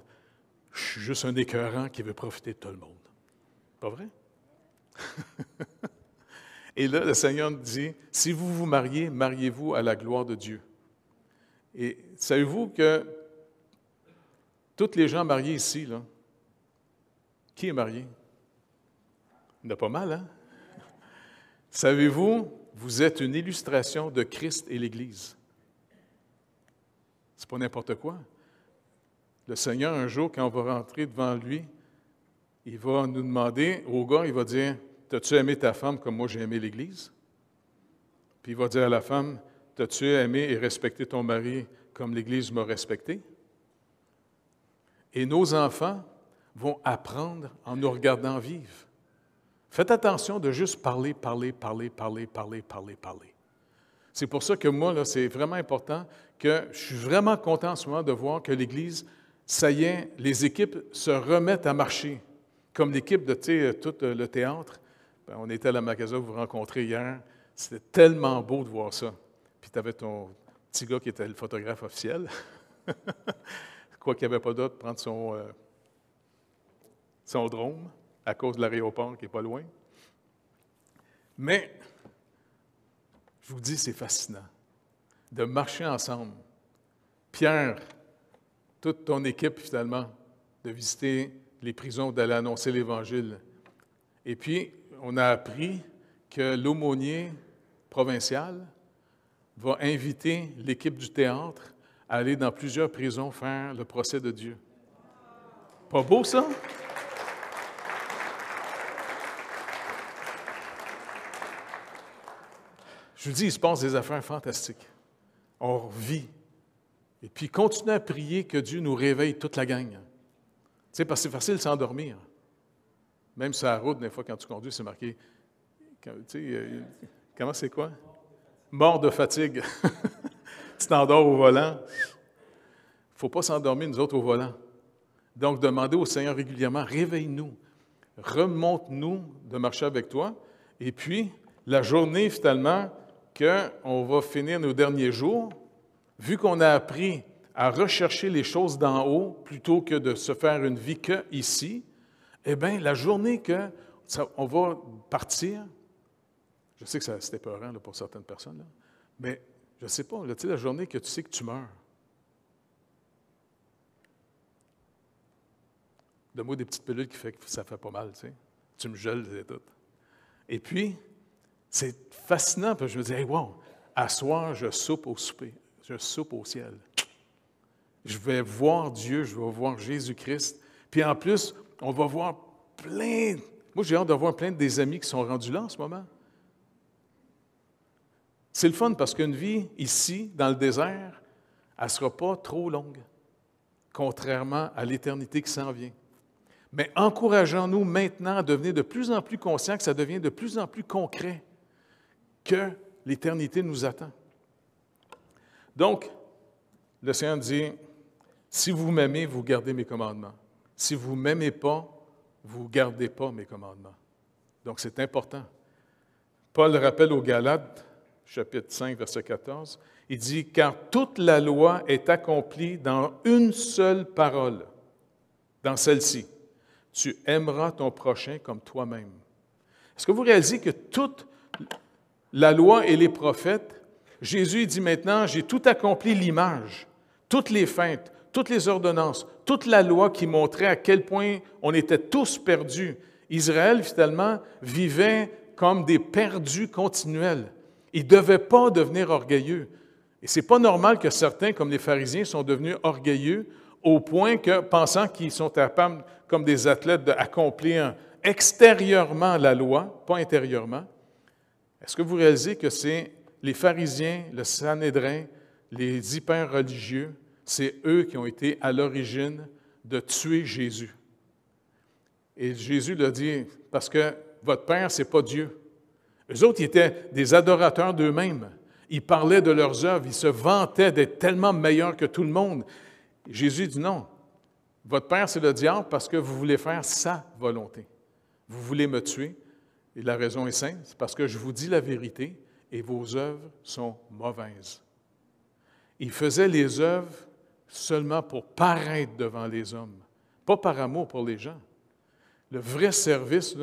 Je suis juste un écœurant qui veut profiter de tout le monde. Pas vrai? Et là, le Seigneur dit, si vous vous mariez, mariez-vous à la gloire de Dieu. Et savez-vous que toutes les gens mariés ici, là, qui est marié? Il pas mal, hein? Savez-vous, vous êtes une illustration de Christ et l'Église. C'est pas n'importe quoi. Le Seigneur, un jour, quand on va rentrer devant lui, il va nous demander, au gars, il va dire T'as-tu aimé ta femme comme moi j'ai aimé l'Église Puis il va dire à la femme T'as-tu aimé et respecté ton mari comme l'Église m'a respecté Et nos enfants vont apprendre en nous regardant vivre. Faites attention de juste parler, parler, parler, parler, parler, parler, parler. C'est pour ça que moi, là, c'est vraiment important que je suis vraiment content en ce moment de voir que l'Église, ça y est, les équipes se remettent à marcher. Comme l'équipe de euh, tout euh, le théâtre, ben, on était à la magasin, que vous rencontrez hier. C'était tellement beau de voir ça. Puis tu avais ton petit gars qui était le photographe officiel. Quoi qu'il n'y avait pas d'autre, prendre son, euh, son drone à cause de l'aéroport qui n'est pas loin. Mais, je vous dis, c'est fascinant de marcher ensemble. Pierre, toute ton équipe finalement, de visiter les prisons d'aller annoncer l'Évangile. Et puis, on a appris que l'aumônier provincial va inviter l'équipe du théâtre à aller dans plusieurs prisons faire le procès de Dieu. Pas beau ça? Je vous dis, il se passe des affaires fantastiques. On vit. Et puis, continuez à prier que Dieu nous réveille toute la gang sais, parce que c'est facile de s'endormir. Même sur la route, des fois, quand tu conduis, c'est marqué. Euh, comment c'est quoi? Mort de fatigue. tu t'endors au volant. Il ne faut pas s'endormir, nous autres, au volant. Donc, demandez au Seigneur régulièrement réveille-nous, remonte-nous de marcher avec toi. Et puis, la journée, finalement, qu'on va finir nos derniers jours, vu qu'on a appris à rechercher les choses d'en haut plutôt que de se faire une vie que ici, eh bien, la journée que on va partir, je sais que c'était épeurant là, pour certaines personnes, mais je ne sais pas, la journée que tu sais que tu meurs, De mot des petites pilules qui fait que ça fait pas mal, tu sais. Tu me gèles, et tout. Et puis, c'est fascinant, parce que je me dis, hey, wow, à soir, je soupe au souper, je soupe au ciel. Je vais voir Dieu, je vais voir Jésus-Christ. Puis en plus, on va voir plein. Moi, j'ai hâte de voir plein de des amis qui sont rendus là en ce moment. C'est le fun parce qu'une vie ici, dans le désert, elle ne sera pas trop longue, contrairement à l'éternité qui s'en vient. Mais encourageons-nous maintenant à devenir de plus en plus conscients que ça devient de plus en plus concret que l'éternité nous attend. Donc, le Seigneur dit, si vous m'aimez, vous gardez mes commandements. Si vous ne m'aimez pas, vous ne gardez pas mes commandements. Donc c'est important. Paul rappelle aux Galates, chapitre 5, verset 14, il dit, car toute la loi est accomplie dans une seule parole, dans celle-ci. Tu aimeras ton prochain comme toi-même. Est-ce que vous réalisez que toute la loi et les prophètes, Jésus dit maintenant, j'ai tout accompli l'image, toutes les feintes, toutes les ordonnances, toute la loi qui montrait à quel point on était tous perdus. Israël, finalement, vivait comme des perdus continuels. Ils ne devaient pas devenir orgueilleux. Et ce n'est pas normal que certains, comme les pharisiens, sont devenus orgueilleux au point que, pensant qu'ils sont capables, comme des athlètes, d'accomplir extérieurement la loi, pas intérieurement, est-ce que vous réalisez que c'est les pharisiens, le Sanhédrin, les hyper-religieux c'est eux qui ont été à l'origine de tuer Jésus. Et Jésus l'a dit, parce que votre Père, c'est pas Dieu. Eux autres, ils étaient des adorateurs d'eux-mêmes. Ils parlaient de leurs œuvres, ils se vantaient d'être tellement meilleurs que tout le monde. Jésus dit non. Votre Père, c'est le diable parce que vous voulez faire sa volonté. Vous voulez me tuer. Et la raison est simple, c'est parce que je vous dis la vérité et vos œuvres sont mauvaises. Il faisait les œuvres seulement pour paraître devant les hommes, pas par amour pour les gens. Le vrai service,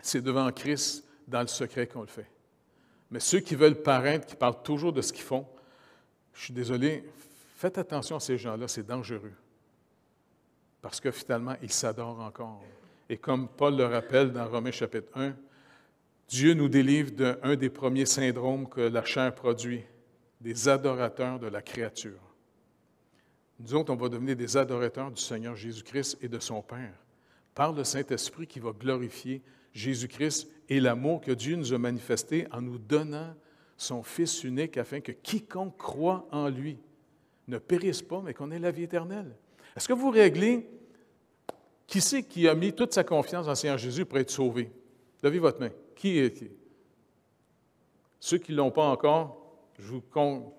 c'est devant Christ dans le secret qu'on le fait. Mais ceux qui veulent paraître, qui parlent toujours de ce qu'ils font, je suis désolé, faites attention à ces gens-là, c'est dangereux. Parce que finalement, ils s'adorent encore. Et comme Paul le rappelle dans Romains chapitre 1, Dieu nous délivre d'un des premiers syndromes que la chair produit, des adorateurs de la créature. Nous autres, on va devenir des adorateurs du Seigneur Jésus-Christ et de son Père, par le Saint-Esprit qui va glorifier Jésus-Christ et l'amour que Dieu nous a manifesté en nous donnant son Fils unique afin que quiconque croit en lui ne périsse pas, mais qu'on ait la vie éternelle. Est-ce que vous réglez qui c'est qui a mis toute sa confiance en Seigneur Jésus pour être sauvé? Levez votre main. Qui est il Ceux qui ne l'ont pas encore, je vous con...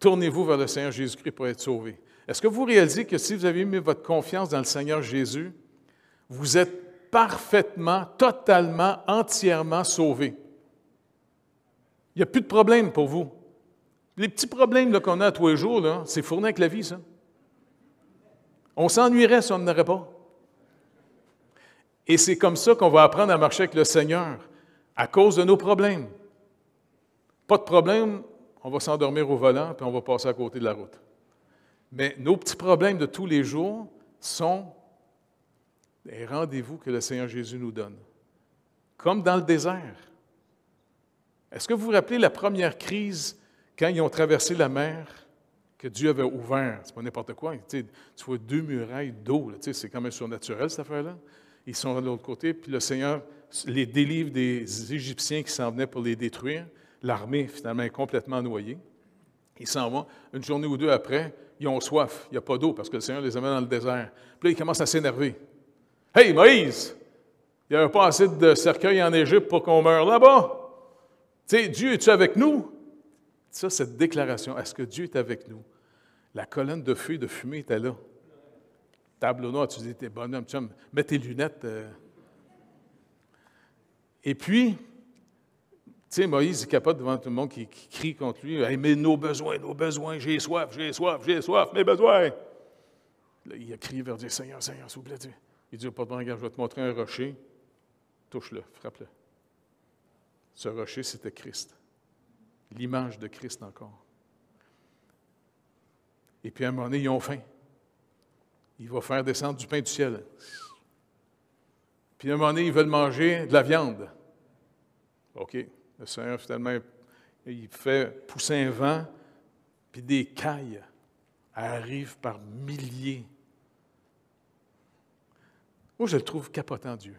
tournez-vous vers le Seigneur Jésus-Christ pour être sauvé. Est-ce que vous réalisez que si vous avez mis votre confiance dans le Seigneur Jésus, vous êtes parfaitement, totalement, entièrement sauvé? Il n'y a plus de problème pour vous. Les petits problèmes qu'on a tous les jours, c'est fourni avec la vie, ça. On s'ennuierait si on n'en aurait pas. Et c'est comme ça qu'on va apprendre à marcher avec le Seigneur, à cause de nos problèmes. Pas de problème, on va s'endormir au volant, puis on va passer à côté de la route. Mais nos petits problèmes de tous les jours sont les rendez-vous que le Seigneur Jésus nous donne. Comme dans le désert. Est-ce que vous vous rappelez la première crise quand ils ont traversé la mer que Dieu avait ouvert? C'est pas n'importe quoi. Tu, vois deux murailles d'eau. c'est quand même surnaturel, cette affaire-là. Ils sont de l'autre côté, puis le Seigneur les délivre des Égyptiens qui s'en venaient pour les détruire. L'armée, finalement, est complètement noyée. Ils s'en vont. Une journée ou deux après, ils ont soif, il n'y a pas d'eau parce que le Seigneur les amène dans le désert. Puis là, ils commencent à s'énerver. Hey, Moïse, il n'y a pas assez de cercueil en Égypte pour qu'on meure là-bas. Tu sais, Dieu, es-tu avec nous? Ça, cette déclaration, est-ce que Dieu est avec nous? La colonne de feu et de fumée était là. Tableau noir, tu dis, t'es bonhomme, me mets tes lunettes. Euh. Et puis, tu sais, Moïse, il capote devant tout le monde qui, crie contre lui Mais nos besoins, nos besoins, j'ai soif, j'ai soif, j'ai soif, mes besoins. Là, il a crié vers Dieu Seigneur, Seigneur, s'il vous plaît. Dieu. Il dit Pas de regarde, je vais te montrer un rocher. Touche-le, frappe-le. Ce rocher, c'était Christ. L'image de Christ encore. Et puis à un moment donné, ils ont faim. Il va faire descendre du pain du ciel. Puis à un moment donné, ils veulent manger de la viande. OK. Le Seigneur, finalement, il fait pousser un vent, puis des cailles arrivent par milliers. Moi, je le trouve capotant, Dieu.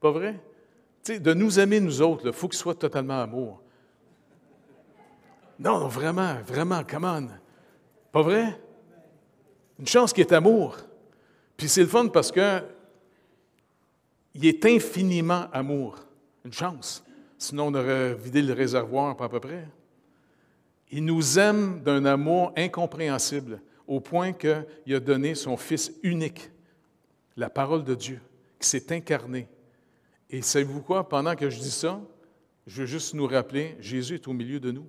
Pas vrai? Tu sais, de nous aimer, nous autres, il faut qu'il soit totalement amour. Non, non, vraiment, vraiment, come on. Pas vrai? Une chance qui est amour. Puis c'est le fun parce que il est infiniment amour. Une chance. Sinon, on aurait vidé le réservoir pas à peu près. Il nous aime d'un amour incompréhensible, au point qu'il a donné son Fils unique, la parole de Dieu, qui s'est incarné. Et savez-vous quoi? Pendant que je dis ça, je veux juste nous rappeler, Jésus est au milieu de nous.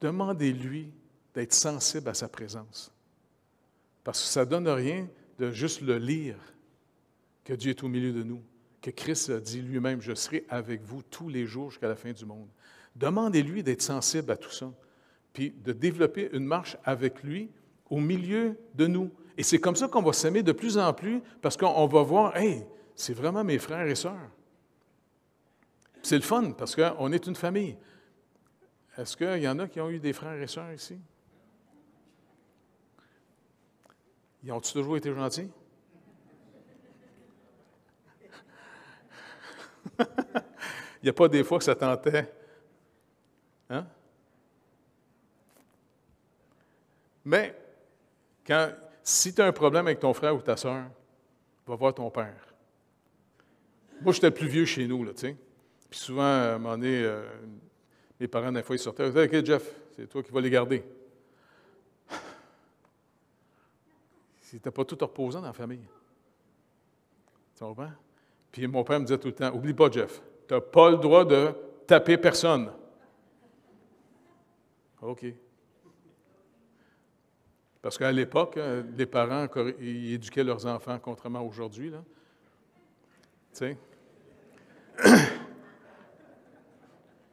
Demandez-lui d'être sensible à sa présence. Parce que ça ne donne rien de juste le lire, que Dieu est au milieu de nous que Christ a dit lui-même, je serai avec vous tous les jours jusqu'à la fin du monde. Demandez-lui d'être sensible à tout ça, puis de développer une marche avec lui au milieu de nous. Et c'est comme ça qu'on va s'aimer de plus en plus parce qu'on va voir, hey, c'est vraiment mes frères et sœurs. C'est le fun parce qu'on est une famille. Est-ce qu'il y en a qui ont eu des frères et sœurs ici? Ils ont-ils toujours été gentils? Il n'y a pas des fois que ça tentait. Hein? Mais quand, si tu as un problème avec ton frère ou ta soeur, va voir ton père. Moi, j'étais le plus vieux chez nous, là, tu sais. Puis souvent, à un moment donné, euh, mes parents, des fois, ils sortaient. Ils OK, Jeff, c'est toi qui vas les garder. C'était pas tout reposant dans la famille. Tu comprends? Puis mon père me disait tout le temps, oublie pas, Jeff, tu n'as pas le droit de taper personne. OK. Parce qu'à l'époque, euh, les parents éduquaient leurs enfants, contrairement à aujourd'hui. Tu sais?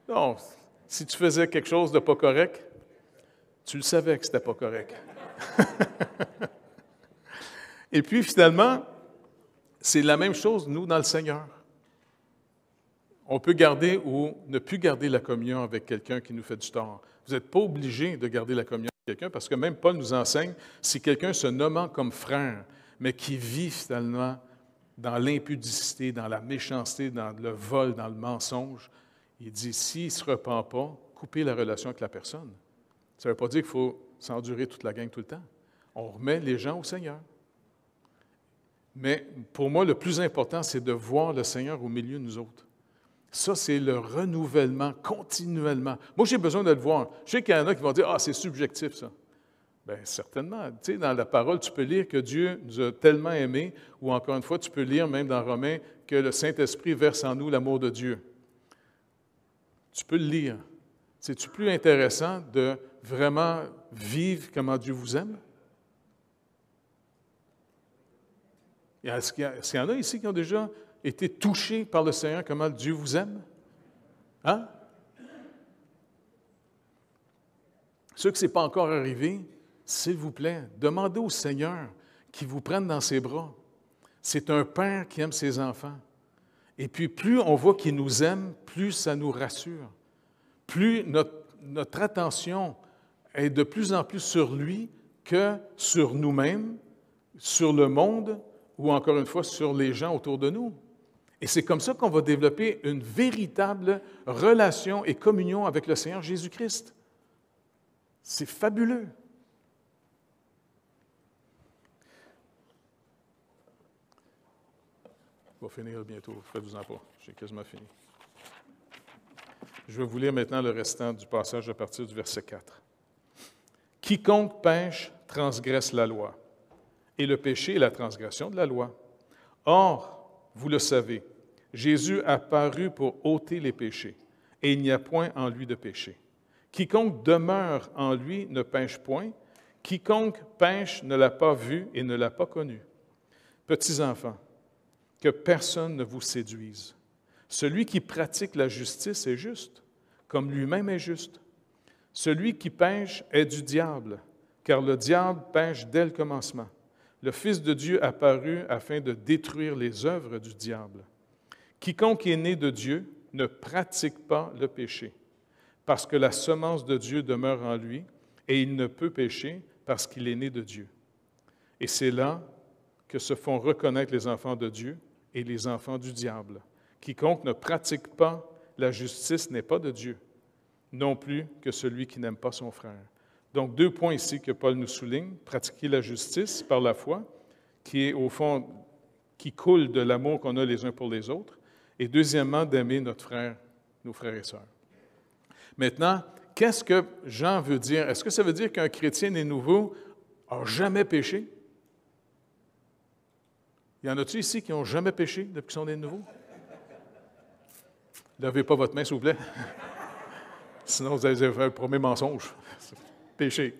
non, si tu faisais quelque chose de pas correct, tu le savais que c'était pas correct. Et puis finalement, c'est la même chose, nous, dans le Seigneur. On peut garder ou ne plus garder la communion avec quelqu'un qui nous fait du tort. Vous n'êtes pas obligé de garder la communion avec quelqu'un parce que même Paul nous enseigne, si quelqu'un se nommant comme frère, mais qui vit finalement dans l'impudicité, dans la méchanceté, dans le vol, dans le mensonge, il dit, s'il ne se repent pas, coupez la relation avec la personne. Ça ne veut pas dire qu'il faut s'endurer toute la gang tout le temps. On remet les gens au Seigneur. Mais pour moi, le plus important, c'est de voir le Seigneur au milieu de nous autres. Ça, c'est le renouvellement continuellement. Moi, j'ai besoin de le voir. Je sais qu'il y en a qui vont dire Ah, c'est subjectif, ça. Bien, certainement. Tu sais, dans la parole, tu peux lire que Dieu nous a tellement aimés, ou encore une fois, tu peux lire même dans Romains que le Saint-Esprit verse en nous l'amour de Dieu. Tu peux le lire. C'est-tu plus intéressant de vraiment vivre comment Dieu vous aime? Est-ce qu'il y, en a ici qui ont déjà été touchés par le Seigneur, comment Dieu vous aime? Hein? Ceux qui ne n'est pas encore arrivé, s'il vous plaît, demandez au Seigneur qu'il vous prenne dans ses bras. C'est un père qui aime ses enfants. Et puis plus on voit qu'il nous aime, plus ça nous rassure. Plus notre, notre attention est de plus en plus sur lui que sur nous-mêmes, sur le monde, ou encore une fois sur les gens autour de nous. Et c'est comme ça qu'on va développer une véritable relation et communion avec le Seigneur Jésus-Christ. C'est fabuleux. On va finir bientôt, faites-vous-en pas, j'ai quasiment fini. Je vais vous lire maintenant le restant du passage à partir du verset 4. Quiconque pêche transgresse la loi et le péché est la transgression de la loi. Or, vous le savez, Jésus a paru pour ôter les péchés, et il n'y a point en lui de péché. Quiconque demeure en lui ne pêche point, quiconque pêche ne l'a pas vu et ne l'a pas connu. Petits enfants, que personne ne vous séduise. Celui qui pratique la justice est juste, comme lui-même est juste. Celui qui pêche est du diable, car le diable pêche dès le commencement. Le Fils de Dieu apparut afin de détruire les œuvres du diable. Quiconque est né de Dieu ne pratique pas le péché, parce que la semence de Dieu demeure en lui, et il ne peut pécher parce qu'il est né de Dieu. Et c'est là que se font reconnaître les enfants de Dieu et les enfants du diable. Quiconque ne pratique pas la justice n'est pas de Dieu, non plus que celui qui n'aime pas son frère. Donc, deux points ici que Paul nous souligne. Pratiquer la justice par la foi, qui est au fond, qui coule de l'amour qu'on a les uns pour les autres. Et deuxièmement, d'aimer notre frère, nos frères et sœurs. Maintenant, qu'est-ce que Jean veut dire? Est-ce que ça veut dire qu'un chrétien né nouveau n'a jamais péché? Il y en a-t-il ici qui n'ont jamais péché depuis qu'ils sont nés nouveaux? Levez pas votre main, s'il vous plaît. Sinon, vous allez faire le premier mensonge péché.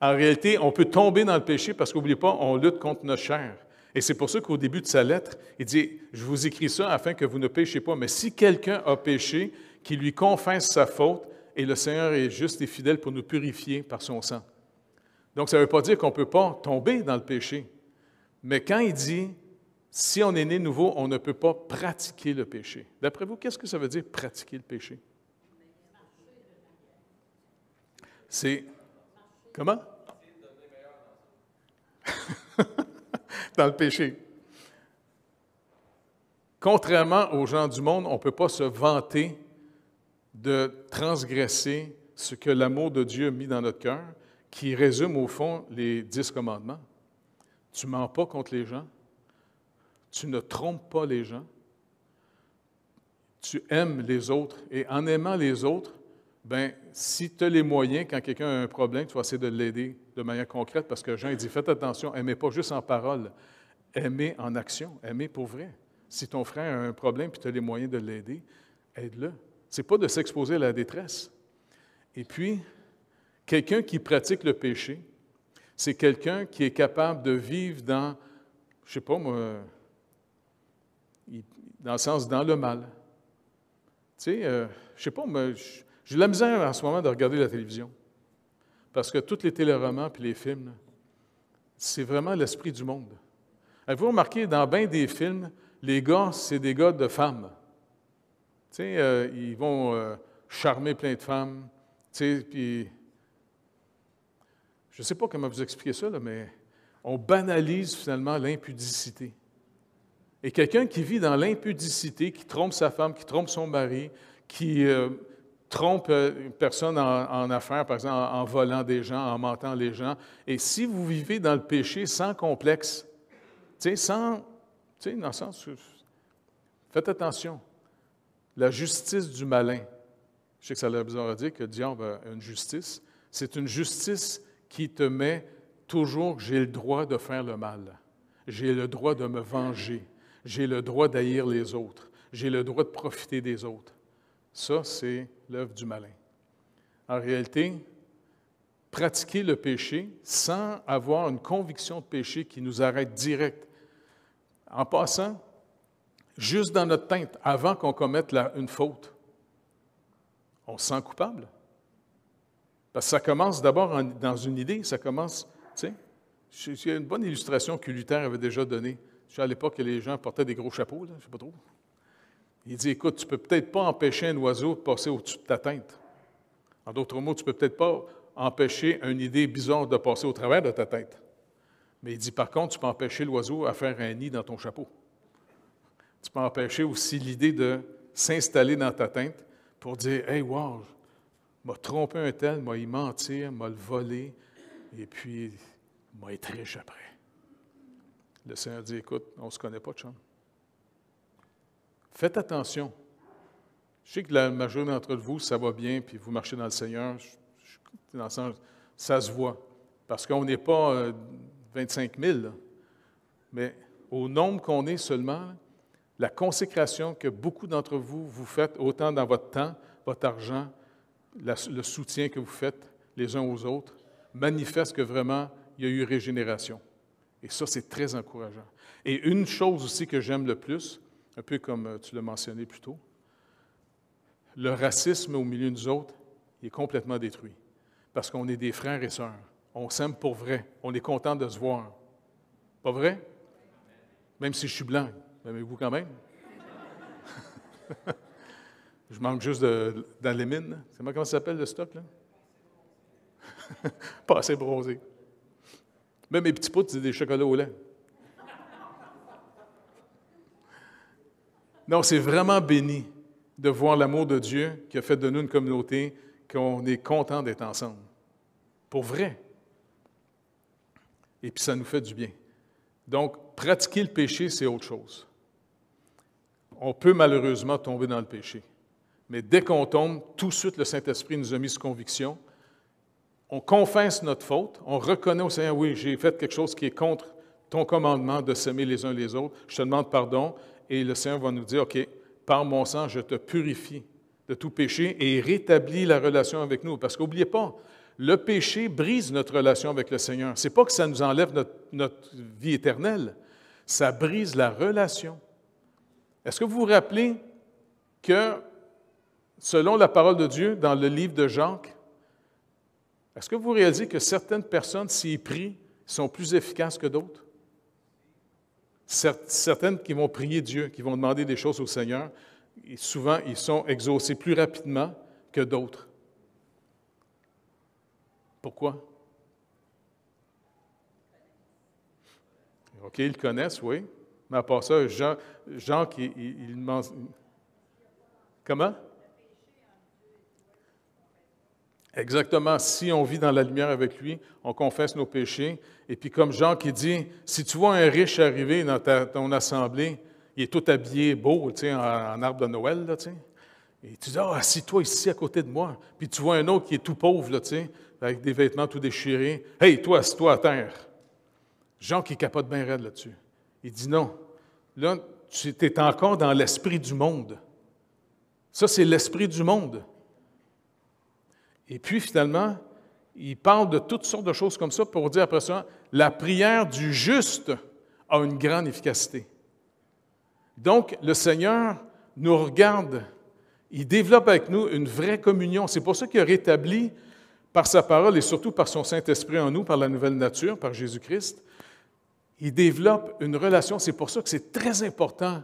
En réalité, on peut tomber dans le péché parce qu'oubliez pas, on lutte contre notre chair. Et c'est pour ça qu'au début de sa lettre, il dit Je vous écris ça afin que vous ne péchiez pas. Mais si quelqu'un a péché, qu'il lui confesse sa faute, et le Seigneur est juste et fidèle pour nous purifier par son sang. Donc, ça ne veut pas dire qu'on ne peut pas tomber dans le péché. Mais quand il dit si on est né nouveau, on ne peut pas pratiquer le péché. D'après vous, qu'est-ce que ça veut dire pratiquer le péché? C'est Comment? dans le péché. Contrairement aux gens du monde, on ne peut pas se vanter de transgresser ce que l'amour de Dieu a mis dans notre cœur, qui résume au fond les dix commandements. Tu mens pas contre les gens, tu ne trompes pas les gens, tu aimes les autres, et en aimant les autres, ben si tu as les moyens, quand quelqu'un a un problème, tu vas essayer de l'aider de manière concrète parce que Jean il dit Faites attention, aimez pas juste en parole, aimez en action, aimez pour vrai. Si ton frère a un problème et tu as les moyens de l'aider, aide-le. Ce n'est pas de s'exposer à la détresse. Et puis, quelqu'un qui pratique le péché, c'est quelqu'un qui est capable de vivre dans, je ne sais pas moi, dans le sens dans le mal. Tu sais, euh, je ne sais pas, moi, je, j'ai la misère en ce moment de regarder la télévision. Parce que tous les téléromans puis les films, c'est vraiment l'esprit du monde. Avez-vous remarqué, dans bien des films, les gars, c'est des gars de femmes. Tu sais, euh, ils vont euh, charmer plein de femmes. Tu sais, puis. Je ne sais pas comment vous expliquer ça, mais on banalise finalement l'impudicité. Et quelqu'un qui vit dans l'impudicité, qui trompe sa femme, qui trompe son mari, qui. Euh, trompe euh, une personne en, affaires, par exemple, en, volant des gens, en mentant les gens. Et si vous vivez dans le péché sans complexe, sans, dans le sens, faites attention. La justice du malin, je sais que ça a l'air bizarre à dire que Dieu a une justice, c'est une justice qui te met toujours j'ai le droit de faire le mal, j'ai le droit de me venger, j'ai le droit d'haïr les autres, j'ai le droit de profiter des autres. Ça, c'est l'œuvre du malin. En réalité, pratiquer le péché sans avoir une conviction de péché qui nous arrête direct. En passant, juste dans notre teinte, avant qu'on commette une faute, on se sent coupable. Parce que ça commence d'abord dans une idée, ça commence, tu sais, il y a une bonne illustration que Luther avait déjà donnée. Tu à l'époque, les gens portaient des gros chapeaux, je ne sais pas trop. Il dit, écoute, tu peux peut-être pas empêcher un oiseau de passer au-dessus de ta tête. En d'autres mots, tu ne peux peut-être pas empêcher une idée bizarre de passer au travers de ta tête. Mais il dit, par contre, tu peux empêcher l'oiseau à faire un nid dans ton chapeau. Tu peux empêcher aussi l'idée de s'installer dans ta tête pour dire, hey, wow, m'a trompé un tel, m'a y mentir, m'a le volé, et puis m'a être riche après. Le Seigneur dit, écoute, on ne se connaît pas, John. Faites attention. Je sais que la majorité d'entre vous, ça va bien, puis vous marchez dans le Seigneur. ça se voit. Parce qu'on n'est pas 25 euh, 000, mais au nombre qu'on est seulement, la consécration que beaucoup d'entre vous vous faites, autant dans votre temps, votre argent, le soutien que vous faites les uns aux autres, manifeste que vraiment, il y a eu régénération. Et ça, c'est très encourageant. Et une chose aussi que j'aime le plus, un peu comme euh, tu l'as mentionné plus tôt, le racisme au milieu de nous autres est complètement détruit parce qu'on est des frères et sœurs. On s'aime pour vrai. On est content de se voir. Pas vrai? Même si je suis blanc, aimez-vous quand même? je manque juste de, dans les mines. Comment ça s'appelle le stock? Là? Pas assez bronzé. Même mes petits potes, c'est des chocolats au lait. Donc, c'est vraiment béni de voir l'amour de Dieu qui a fait de nous une communauté qu'on est content d'être ensemble. Pour vrai. Et puis ça nous fait du bien. Donc, pratiquer le péché, c'est autre chose. On peut malheureusement tomber dans le péché. Mais dès qu'on tombe, tout de suite, le Saint-Esprit nous a mis sous conviction. On confesse notre faute, on reconnaît au Seigneur, oui, j'ai fait quelque chose qui est contre ton commandement de s'aimer les uns les autres. Je te demande pardon et le Seigneur va nous dire, OK, par mon sang, je te purifie de tout péché et rétablis la relation avec nous. Parce qu'oubliez pas, le péché brise notre relation avec le Seigneur. Ce n'est pas que ça nous enlève notre, vie éternelle, ça brise la relation. Est-ce que vous vous rappelez que, selon la parole de Dieu dans le livre de Jacques, est-ce que vous réalisez que certaines personnes, s'ils prient, sont plus efficaces que d'autres? Certaines qui vont prier Dieu, qui vont demander des choses au Seigneur, et souvent ils sont exaucés plus rapidement que d'autres. Pourquoi? OK, ils connaissent, oui. Mais à part ça, Jean, Jean qui, il, Comment? Exactement, si on vit dans la lumière avec lui, on confesse nos péchés. Et puis comme Jean qui dit, si tu vois un riche arriver dans ton assemblée, il est tout habillé beau, tu sais, en, arbre de Noël, là, tu sais. Et tu dis, ah, assis-toi ici à côté de moi. Puis tu vois un autre qui est tout pauvre, là, tu sais, avec des vêtements tout déchirés. Hey, toi, assis-toi à terre. Jean qui capote bien raide là-dessus. Il dit non. Là, tu es encore dans l'esprit du monde. Ça, c'est l'esprit du monde. Et puis finalement, il parle de toutes sortes de choses comme ça pour dire après ça, la prière du juste a une grande efficacité. Donc, le Seigneur nous regarde, il développe avec nous une vraie communion. C'est pour ça qu'il a rétabli par sa parole et surtout par son Saint-Esprit en nous, par la nouvelle nature, par Jésus-Christ, il développe une relation. C'est pour ça que c'est très important,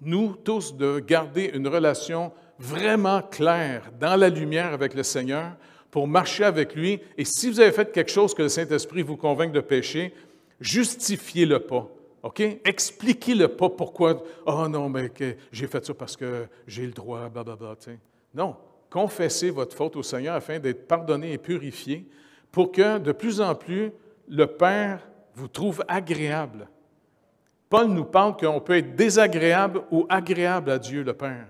nous tous, de garder une relation vraiment clair dans la lumière avec le Seigneur pour marcher avec lui. Et si vous avez fait quelque chose que le Saint-Esprit vous convainc de pécher, justifiez le pas. OK? Expliquez-le pas pourquoi. Oh non, mais j'ai fait ça parce que j'ai le droit, blablabla. T'sais. Non. Confessez votre faute au Seigneur afin d'être pardonné et purifié pour que de plus en plus le Père vous trouve agréable. Paul nous parle qu'on peut être désagréable ou agréable à Dieu le Père.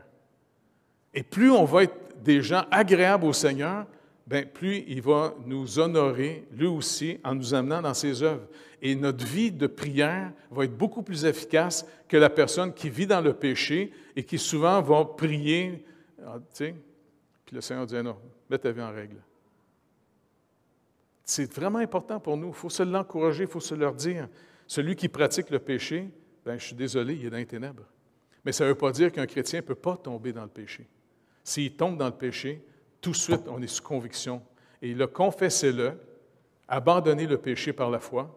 Et plus on va être des gens agréables au Seigneur, bien, plus il va nous honorer, lui aussi, en nous amenant dans ses œuvres. Et notre vie de prière va être beaucoup plus efficace que la personne qui vit dans le péché et qui souvent va prier, ah, tu sais, puis le Seigneur dit, ah non, mets ta vie en règle. C'est vraiment important pour nous. Il faut se l'encourager, il faut se leur dire. Celui qui pratique le péché, ben, je suis désolé, il est dans les ténèbres. Mais ça ne veut pas dire qu'un chrétien ne peut pas tomber dans le péché. S'il tombe dans le péché, tout de suite, on est sous conviction. Et il a confessé-le, abandonnez le péché par la foi.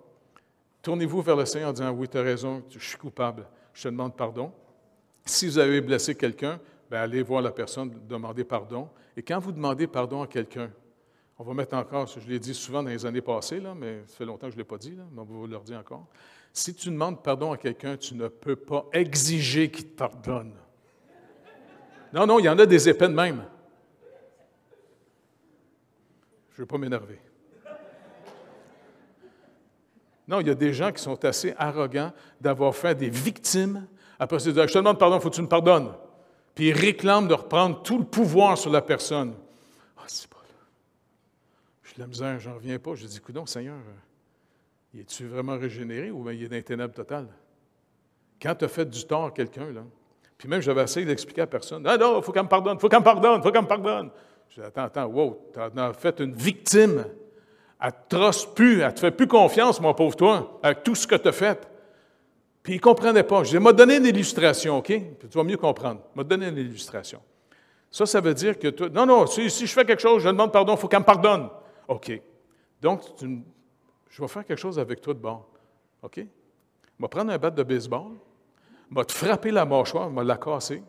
Tournez-vous vers le Seigneur en disant Oui, tu as raison, je suis coupable, je te demande pardon. Si vous avez blessé quelqu'un, ben, allez voir la personne, demandez pardon. Et quand vous demandez pardon à quelqu'un, on va mettre encore, je l'ai dit souvent dans les années passées, mais ça fait longtemps que je ne l'ai pas dit, donc mais vous le redire encore. Si tu demandes pardon à quelqu'un, tu ne peux pas exiger qu'il te pardonne. Non, non, il y en a des épais de même. Je ne veux pas m'énerver. Non, il y a des gens qui sont assez arrogants d'avoir fait des victimes. Après, ils disent Je te demande pardon, faut que tu me pardonnes. Puis ils réclament de reprendre tout le pouvoir sur la personne. Ah, c'est pas là. suis de la misère, j'en reviens pas. Je dis Coudon, Seigneur, euh, es-tu vraiment régénéré ou bien il est dans ténèbre total? Quand tu as fait du tort à quelqu'un, là, puis même, j'avais essayé d'expliquer à personne. Ah non, il faut qu'elle me pardonne, il faut qu'elle me pardonne, il faut qu'elle me pardonne. Je dis, attends, attends, wow, en as fait une victime. Elle te trosse plus, elle te fait plus confiance, mon pauvre toi, avec tout ce que tu as fait. Puis il ne comprenait pas. Je dis, m'a donné une illustration, OK? Puis tu vas mieux comprendre. M'a donné une illustration. Ça, ça veut dire que toi, non, non, si, je fais quelque chose, je demande pardon, il faut qu'elle me pardonne. OK. Donc, je vais faire quelque chose avec toi de bon. OK? Je vais prendre un bat de baseball, te frapper la mâchoire, m'a la cassée,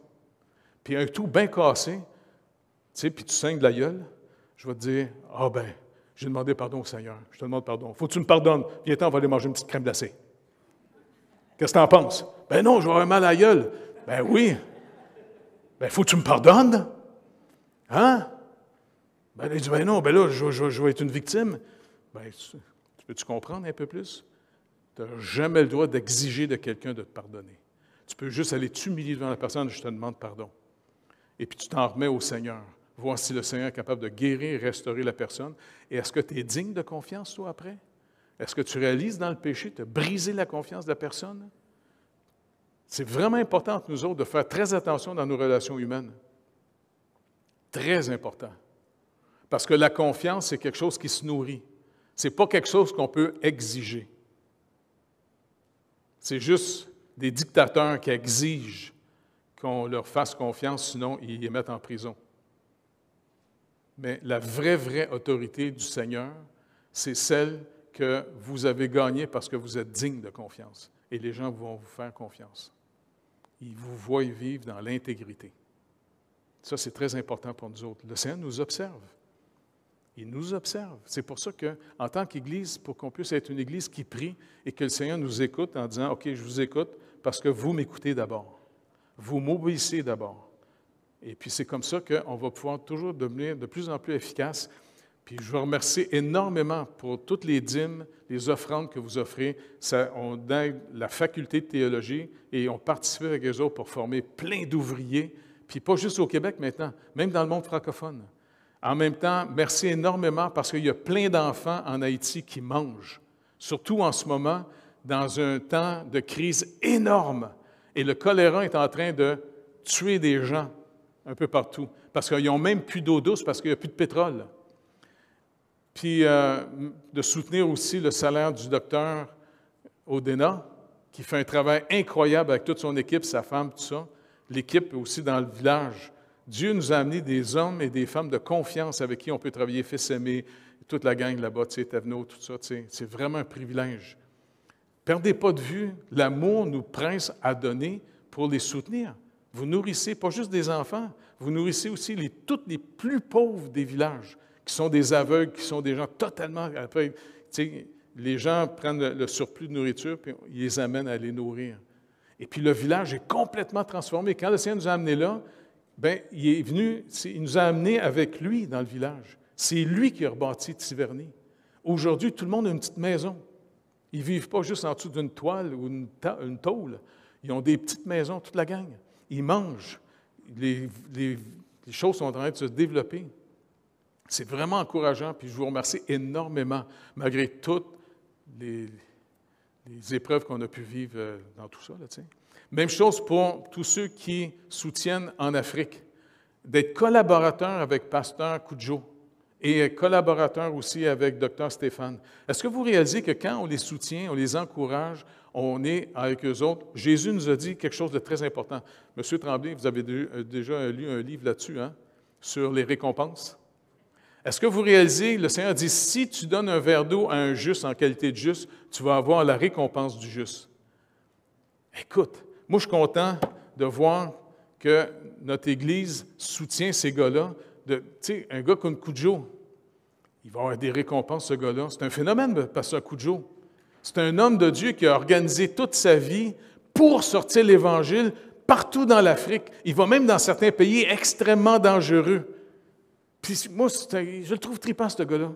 puis un tout bien cassé, tu sais, puis tu saignes de la gueule, je vais te dire Ah oh ben, j'ai demandé pardon au Seigneur, je te demande pardon. Faut que tu me pardonnes. viens on va aller manger une petite crème glacée. Qu'est-ce que tu en penses? Ben non, je vais avoir mal à la gueule. Ben oui. Ben faut que tu me pardonnes. Hein? Ben il dit Ben non, ben là, je, vais être une victime. Ben, peux-tu comprendre un peu plus? Tu n'as jamais le droit d'exiger de quelqu'un de te pardonner. Tu peux juste aller t'humilier devant la personne, et je te demande pardon. Et puis tu t'en remets au Seigneur. Voir si le Seigneur est capable de guérir restaurer la personne. Et est-ce que tu es digne de confiance, toi, après? Est-ce que tu réalises dans le péché, tu as brisé la confiance de la personne? C'est vraiment important pour nous autres de faire très attention dans nos relations humaines. Très important. Parce que la confiance, c'est quelque chose qui se nourrit. Ce n'est pas quelque chose qu'on peut exiger. C'est juste des dictateurs qui exigent qu'on leur fasse confiance, sinon ils les mettent en prison. Mais la vraie, vraie autorité du Seigneur, c'est celle que vous avez gagnée parce que vous êtes digne de confiance. Et les gens vont vous faire confiance. Ils vous voient vivre dans l'intégrité. Ça, c'est très important pour nous autres. Le Seigneur nous observe. Il nous observe. C'est pour ça qu'en tant qu'Église, pour qu'on puisse être une Église qui prie et que le Seigneur nous écoute en disant, OK, je vous écoute, parce que vous m'écoutez d'abord, vous m'obéissez d'abord. Et puis c'est comme ça qu'on va pouvoir toujours devenir de plus en plus efficace. Puis je vous remercie énormément pour toutes les dîmes, les offrandes que vous offrez. Ça, on donne la faculté de théologie et on participe avec eux autres pour former plein d'ouvriers, puis pas juste au Québec maintenant, même dans le monde francophone. En même temps, merci énormément parce qu'il y a plein d'enfants en Haïti qui mangent, surtout en ce moment dans un temps de crise énorme. Et le choléra est en train de tuer des gens un peu partout, parce qu'ils n'ont même plus d'eau douce, parce qu'il n'y a plus de pétrole. Puis euh, de soutenir aussi le salaire du docteur Odena, qui fait un travail incroyable avec toute son équipe, sa femme, tout ça. L'équipe aussi dans le village. Dieu nous a amené des hommes et des femmes de confiance avec qui on peut travailler, fils aimé, toute la gang là-bas, tu tout ça. Tu sais, c'est vraiment un privilège. Perdez pas de vue, l'amour nous presse à donner pour les soutenir. Vous nourrissez pas juste des enfants, vous nourrissez aussi les, toutes les plus pauvres des villages, qui sont des aveugles, qui sont des gens totalement les gens prennent le, surplus de nourriture, puis ils les amènent à les nourrir. Et puis le village est complètement transformé. Quand le Seigneur nous a amenés là, ben, il est venu, il nous a amenés avec lui dans le village. C'est lui qui a rebâti Tiverny. Aujourd'hui, tout le monde a une petite maison. Ils ne vivent pas juste en dessous d'une toile ou une, tôle. Ils ont des petites maisons, toute la gang. Ils mangent. Les, choses sont en train de se développer. C'est vraiment encourageant, puis je vous remercie énormément, malgré toutes les, épreuves qu'on a pu vivre euh, dans tout ça. Même chose pour tous ceux qui soutiennent en Afrique, d'être collaborateurs avec Pasteur Koudjo et collaborateur aussi avec Dr. Stéphane. Est-ce que vous réalisez que quand on les soutient, on les encourage, on est avec eux autres, Jésus nous a dit quelque chose de très important. Monsieur Tremblay, vous avez euh, déjà lu un livre là-dessus, hein, sur les récompenses. Est-ce que vous réalisez, le Seigneur dit, si tu donnes un verre d'eau à un juste en qualité de juste, tu vas avoir la récompense du juste. Écoute, moi je suis content de voir que notre Église soutient ces gars-là. Tu sais, un gars comme Kujo, il va avoir des récompenses, ce gars-là. C'est un phénomène de pasteur C'est un homme de Dieu qui a organisé toute sa vie pour sortir l'Évangile partout dans l'Afrique. Il va même dans certains pays extrêmement dangereux. Puis moi, je le trouve tripant, ce gars-là.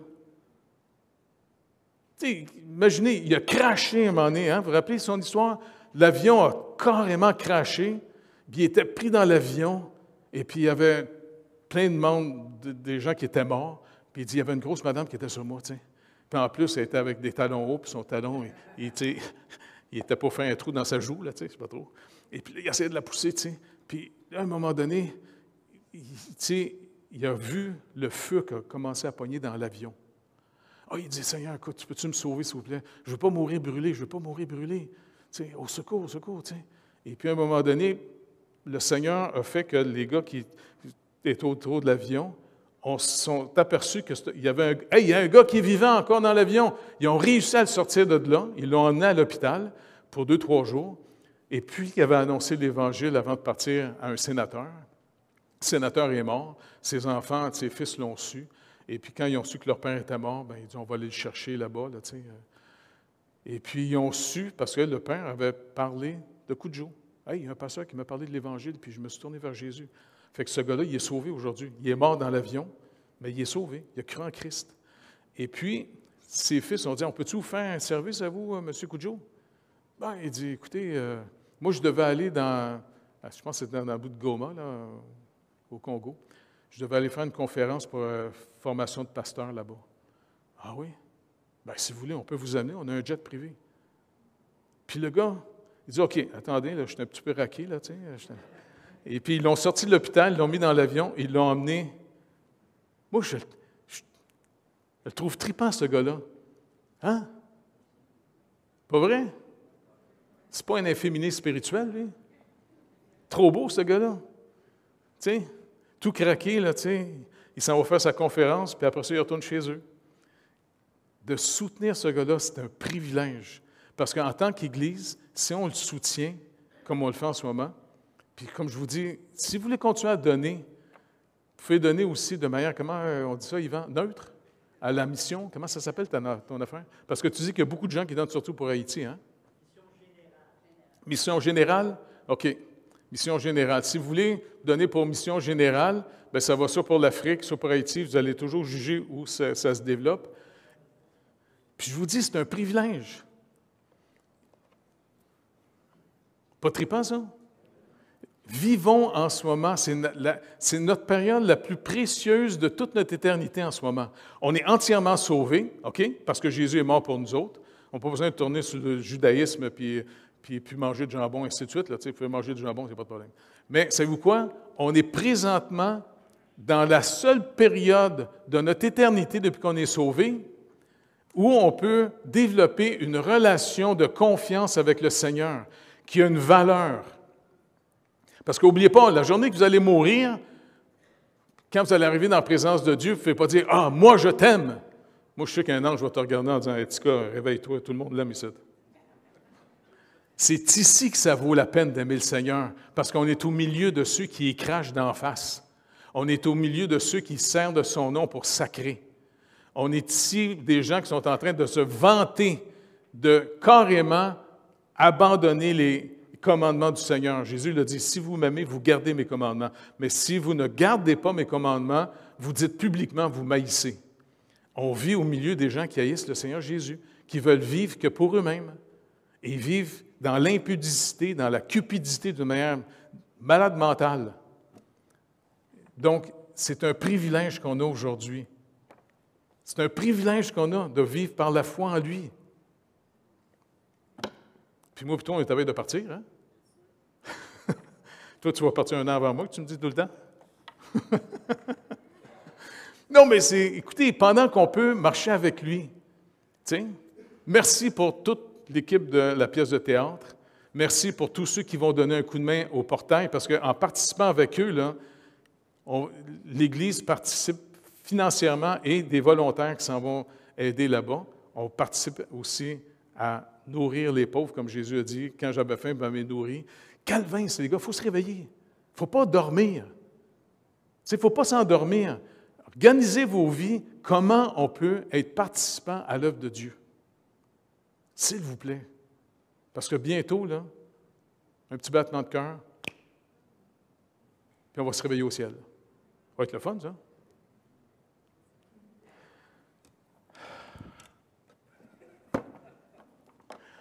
Imaginez, il a craché un moment donné. Hein. Vous vous rappelez son histoire? L'avion a carrément craché. il était pris dans l'avion. Et puis il y avait plein de monde, des gens qui étaient morts il dit, il y avait une grosse madame qui était sur moi, tu Puis en plus, elle était avec des talons hauts, puis son talon, il, il, il était pour faire un trou dans sa joue, là, tu sais, pas trop. Et puis il essayait de la pousser, tu sais. Puis à un moment donné, il, tu sais, il a vu le feu qui a commencé à pogner dans l'avion. Ah, il dit, Seigneur, écoute, peux tu me sauver, s'il vous plaît? Je ne veux pas mourir brûlé, je ne veux pas mourir brûlé. Tu sais, au secours, au secours, tu sais. Et puis à un moment donné, le Seigneur a fait que les gars qui étaient autour de l'avion, on s'est aperçu qu'il y avait un, y un gars qui est vivant encore dans l'avion. Ils ont réussi à le sortir de là. Ils l'ont emmené à l'hôpital pour deux, trois jours. Et puis, il avait annoncé l'Évangile avant de partir à un sénateur. Le sénateur est mort. Ses enfants, ses fils l'ont su. Et puis, quand ils ont su que leur père était mort, ben, ils ont dit, on va aller le chercher là-bas. Euh. et puis, ils ont su, parce que le père avait parlé de coups de jour. Hey, il y a un pasteur qui m'a parlé de l'Évangile, puis je me suis tourné vers Jésus. Fait que ce gars-là, il est sauvé aujourd'hui. Il est mort dans l'avion, mais il est sauvé. Il a cru en Christ. Et puis, ses fils ont dit On peut-tu faire un service à vous, M. Kujo? » ben, Il dit Écoutez, euh, moi, je devais aller dans. Ah, je pense que c'était dans le bout de Goma, là, au Congo. Je devais aller faire une conférence pour euh, formation de pasteur là-bas. Ah oui ben, si vous voulez, on peut vous amener. On a un jet privé. Puis le gars, il dit OK, attendez, là, je suis un petit peu raqué, là, tu sais. Et puis ils l'ont sorti de l'hôpital, ils l'ont mis dans l'avion, ils l'ont emmené. Moi, je, le trouve tripant, ce gars-là. Hein? Pas vrai? C'est pas un inféminé spirituel, lui. Trop beau, ce gars-là. Tu sais, tout craqué, là, tu sais. Il s'en va faire sa conférence, puis après ça, il retourne chez eux. De soutenir ce gars-là, c'est un privilège. Parce qu'en tant qu'Église, si on le soutient, comme on le fait en ce moment, puis comme je vous dis, si vous voulez continuer à donner, vous pouvez donner aussi de manière, comment euh, on dit ça, Yvan, neutre, à la mission. Comment ça s'appelle ton affaire? Parce que tu dis qu'il y a beaucoup de gens qui donnent surtout pour Haïti, hein? Mission générale. OK. Mission générale. Si vous voulez donner pour mission générale, bien, ça va soit pour l'Afrique, soit pour Haïti. Vous allez toujours juger où ça, se développe. Puis je vous dis, c'est un privilège. Pas trippant, ça? vivons en ce moment. C'est notre période la plus précieuse de toute notre éternité en ce moment. On est entièrement sauvés, OK? Parce que Jésus est mort pour nous autres. On n'a pas besoin de tourner sur le judaïsme puis, puis, manger du jambon, et ainsi de suite. vous pouvez manger du jambon, a pas de problème. Mais savez-vous quoi? On est présentement dans la seule période de notre éternité depuis qu'on est sauvé où on peut développer une relation de confiance avec le Seigneur qui a une valeur parce qu'oubliez pas, la journée que vous allez mourir, quand vous allez arriver dans la présence de Dieu, vous ne pouvez pas dire Ah, moi je t'aime. Moi, je sais qu'un ange va te regarder en disant Etika, réveille-toi, tout le monde l'aime ici. C'est ici que ça vaut la peine d'aimer le Seigneur, parce qu'on est au milieu de ceux qui y crachent d'en face. On est au milieu de ceux qui servent de son nom pour sacrer. On est ici des gens qui sont en train de se vanter de carrément abandonner les, commandements du Seigneur. Jésus le dit, si vous m'aimez, vous gardez mes commandements. Mais si vous ne gardez pas mes commandements, vous dites publiquement, vous maïssez. On vit au milieu des gens qui haïssent le Seigneur Jésus, qui veulent vivre que pour eux-mêmes. Et ils vivent dans l'impudicité, dans la cupidité d'une manière malade mentale. Donc, c'est un privilège qu'on a aujourd'hui. C'est un privilège qu'on a de vivre par la foi en lui. Puis moi, plutôt, on est à de partir. Hein? Toi, tu vas partir un an avant moi, que tu me dis tout le temps. non, mais c'est, écoutez, pendant qu'on peut marcher avec lui, tiens, merci pour toute l'équipe de la pièce de théâtre. Merci pour tous ceux qui vont donner un coup de main au portail, parce qu'en participant avec eux, l'Église participe financièrement et des volontaires qui s'en vont aider là-bas. On participe aussi à nourrir les pauvres, comme Jésus a dit, quand j'avais faim, il m'avez nourri. Calvin, c'est les gars, il faut se réveiller. Il ne faut pas dormir. Il ne faut pas s'endormir. Organisez vos vies, comment on peut être participant à l'œuvre de Dieu. S'il vous plaît. Parce que bientôt, là, un petit battement de cœur, puis on va se réveiller au ciel. Ça va être le fun, ça.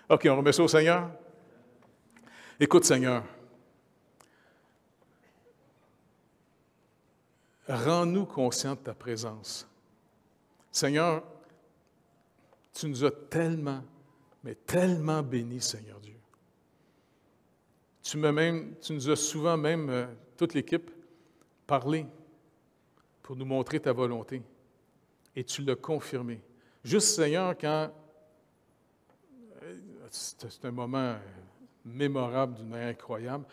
OK, on remet ça au Seigneur. Écoute Seigneur, rends-nous conscients de ta présence. Seigneur, tu nous as tellement, mais tellement bénis, Seigneur Dieu. Tu, nous as souvent même, euh, toute l'équipe, parlé pour nous montrer ta volonté. Et tu l'as confirmé. Juste, Seigneur, quand... Euh, c'est un moment euh, mémorable d'une manière incroyable.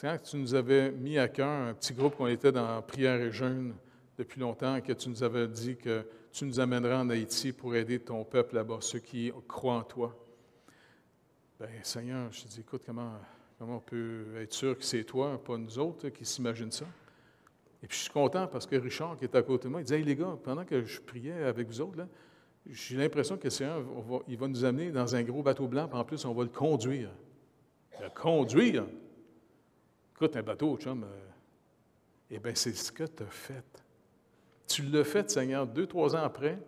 quand hein, tu nous avais mis à cœur un petit groupe qu'on était dans prière et jeûne depuis longtemps, que tu nous avais dit que tu nous amèneras en Haïti pour aider ton peuple là-bas, ceux qui croient en toi. Bien, Seigneur, je te dis, écoute, comment, comment on peut être sûr que c'est toi, pas nous autres, qui s'imaginent ça? Et puis je suis content parce que Richard, qui est à côté de moi, il disait, les gars, pendant que je priais avec vous autres, j'ai l'impression que le Seigneur, va, il va nous amener dans un gros bateau blanc, en plus, on va le conduire. Le euh, conduire. Écoute, un bateau, chum, euh, eh bien, c'est ce que tu as fait. Tu l'as fait, Seigneur, deux, trois ans après.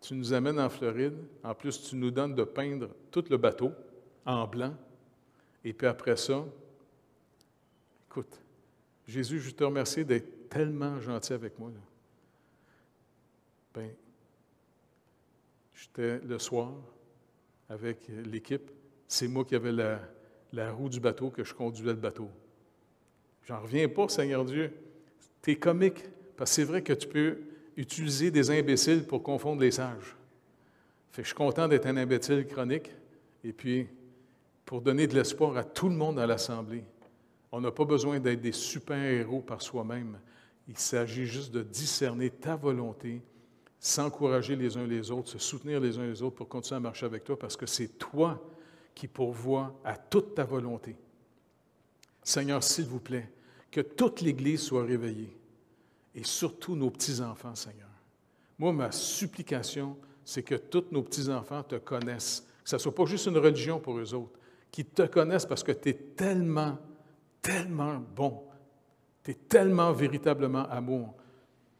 Tu nous amènes en Floride. En plus, tu nous donnes de peindre tout le bateau en blanc. Et puis après ça, écoute, Jésus, je te remercie d'être tellement gentil avec moi. Bien, j'étais le soir avec l'équipe. C'est moi qui avais la, la roue du bateau que je conduisais le bateau. J'en reviens pas, Seigneur Dieu. T'es comique, parce que c'est vrai que tu peux utiliser des imbéciles pour confondre les sages. je suis content d'être un imbécile chronique, et puis pour donner de l'espoir à tout le monde à l'Assemblée. On n'a pas besoin d'être des super-héros par soi-même. Il s'agit juste de discerner ta volonté, s'encourager les uns les autres, se soutenir les uns les autres pour continuer à marcher avec toi, parce que c'est toi qui pourvoit à toute ta volonté. Seigneur, s'il vous plaît, que toute l'Église soit réveillée et surtout nos petits-enfants, Seigneur. Moi, ma supplication, c'est que tous nos petits-enfants te connaissent, que ce ne soit pas juste une religion pour eux autres, qu'ils te connaissent parce que tu es tellement, tellement bon, tu es tellement véritablement amour.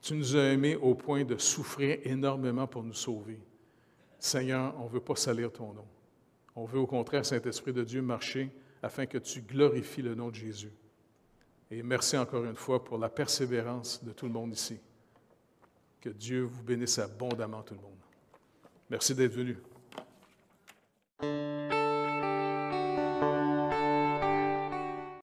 Tu nous as aimés au point de souffrir énormément pour nous sauver. Seigneur, on ne veut pas salir ton nom. On veut au contraire, Saint-Esprit de Dieu, marcher afin que tu glorifies le nom de Jésus. Et merci encore une fois pour la persévérance de tout le monde ici. Que Dieu vous bénisse abondamment tout le monde. Merci d'être venu.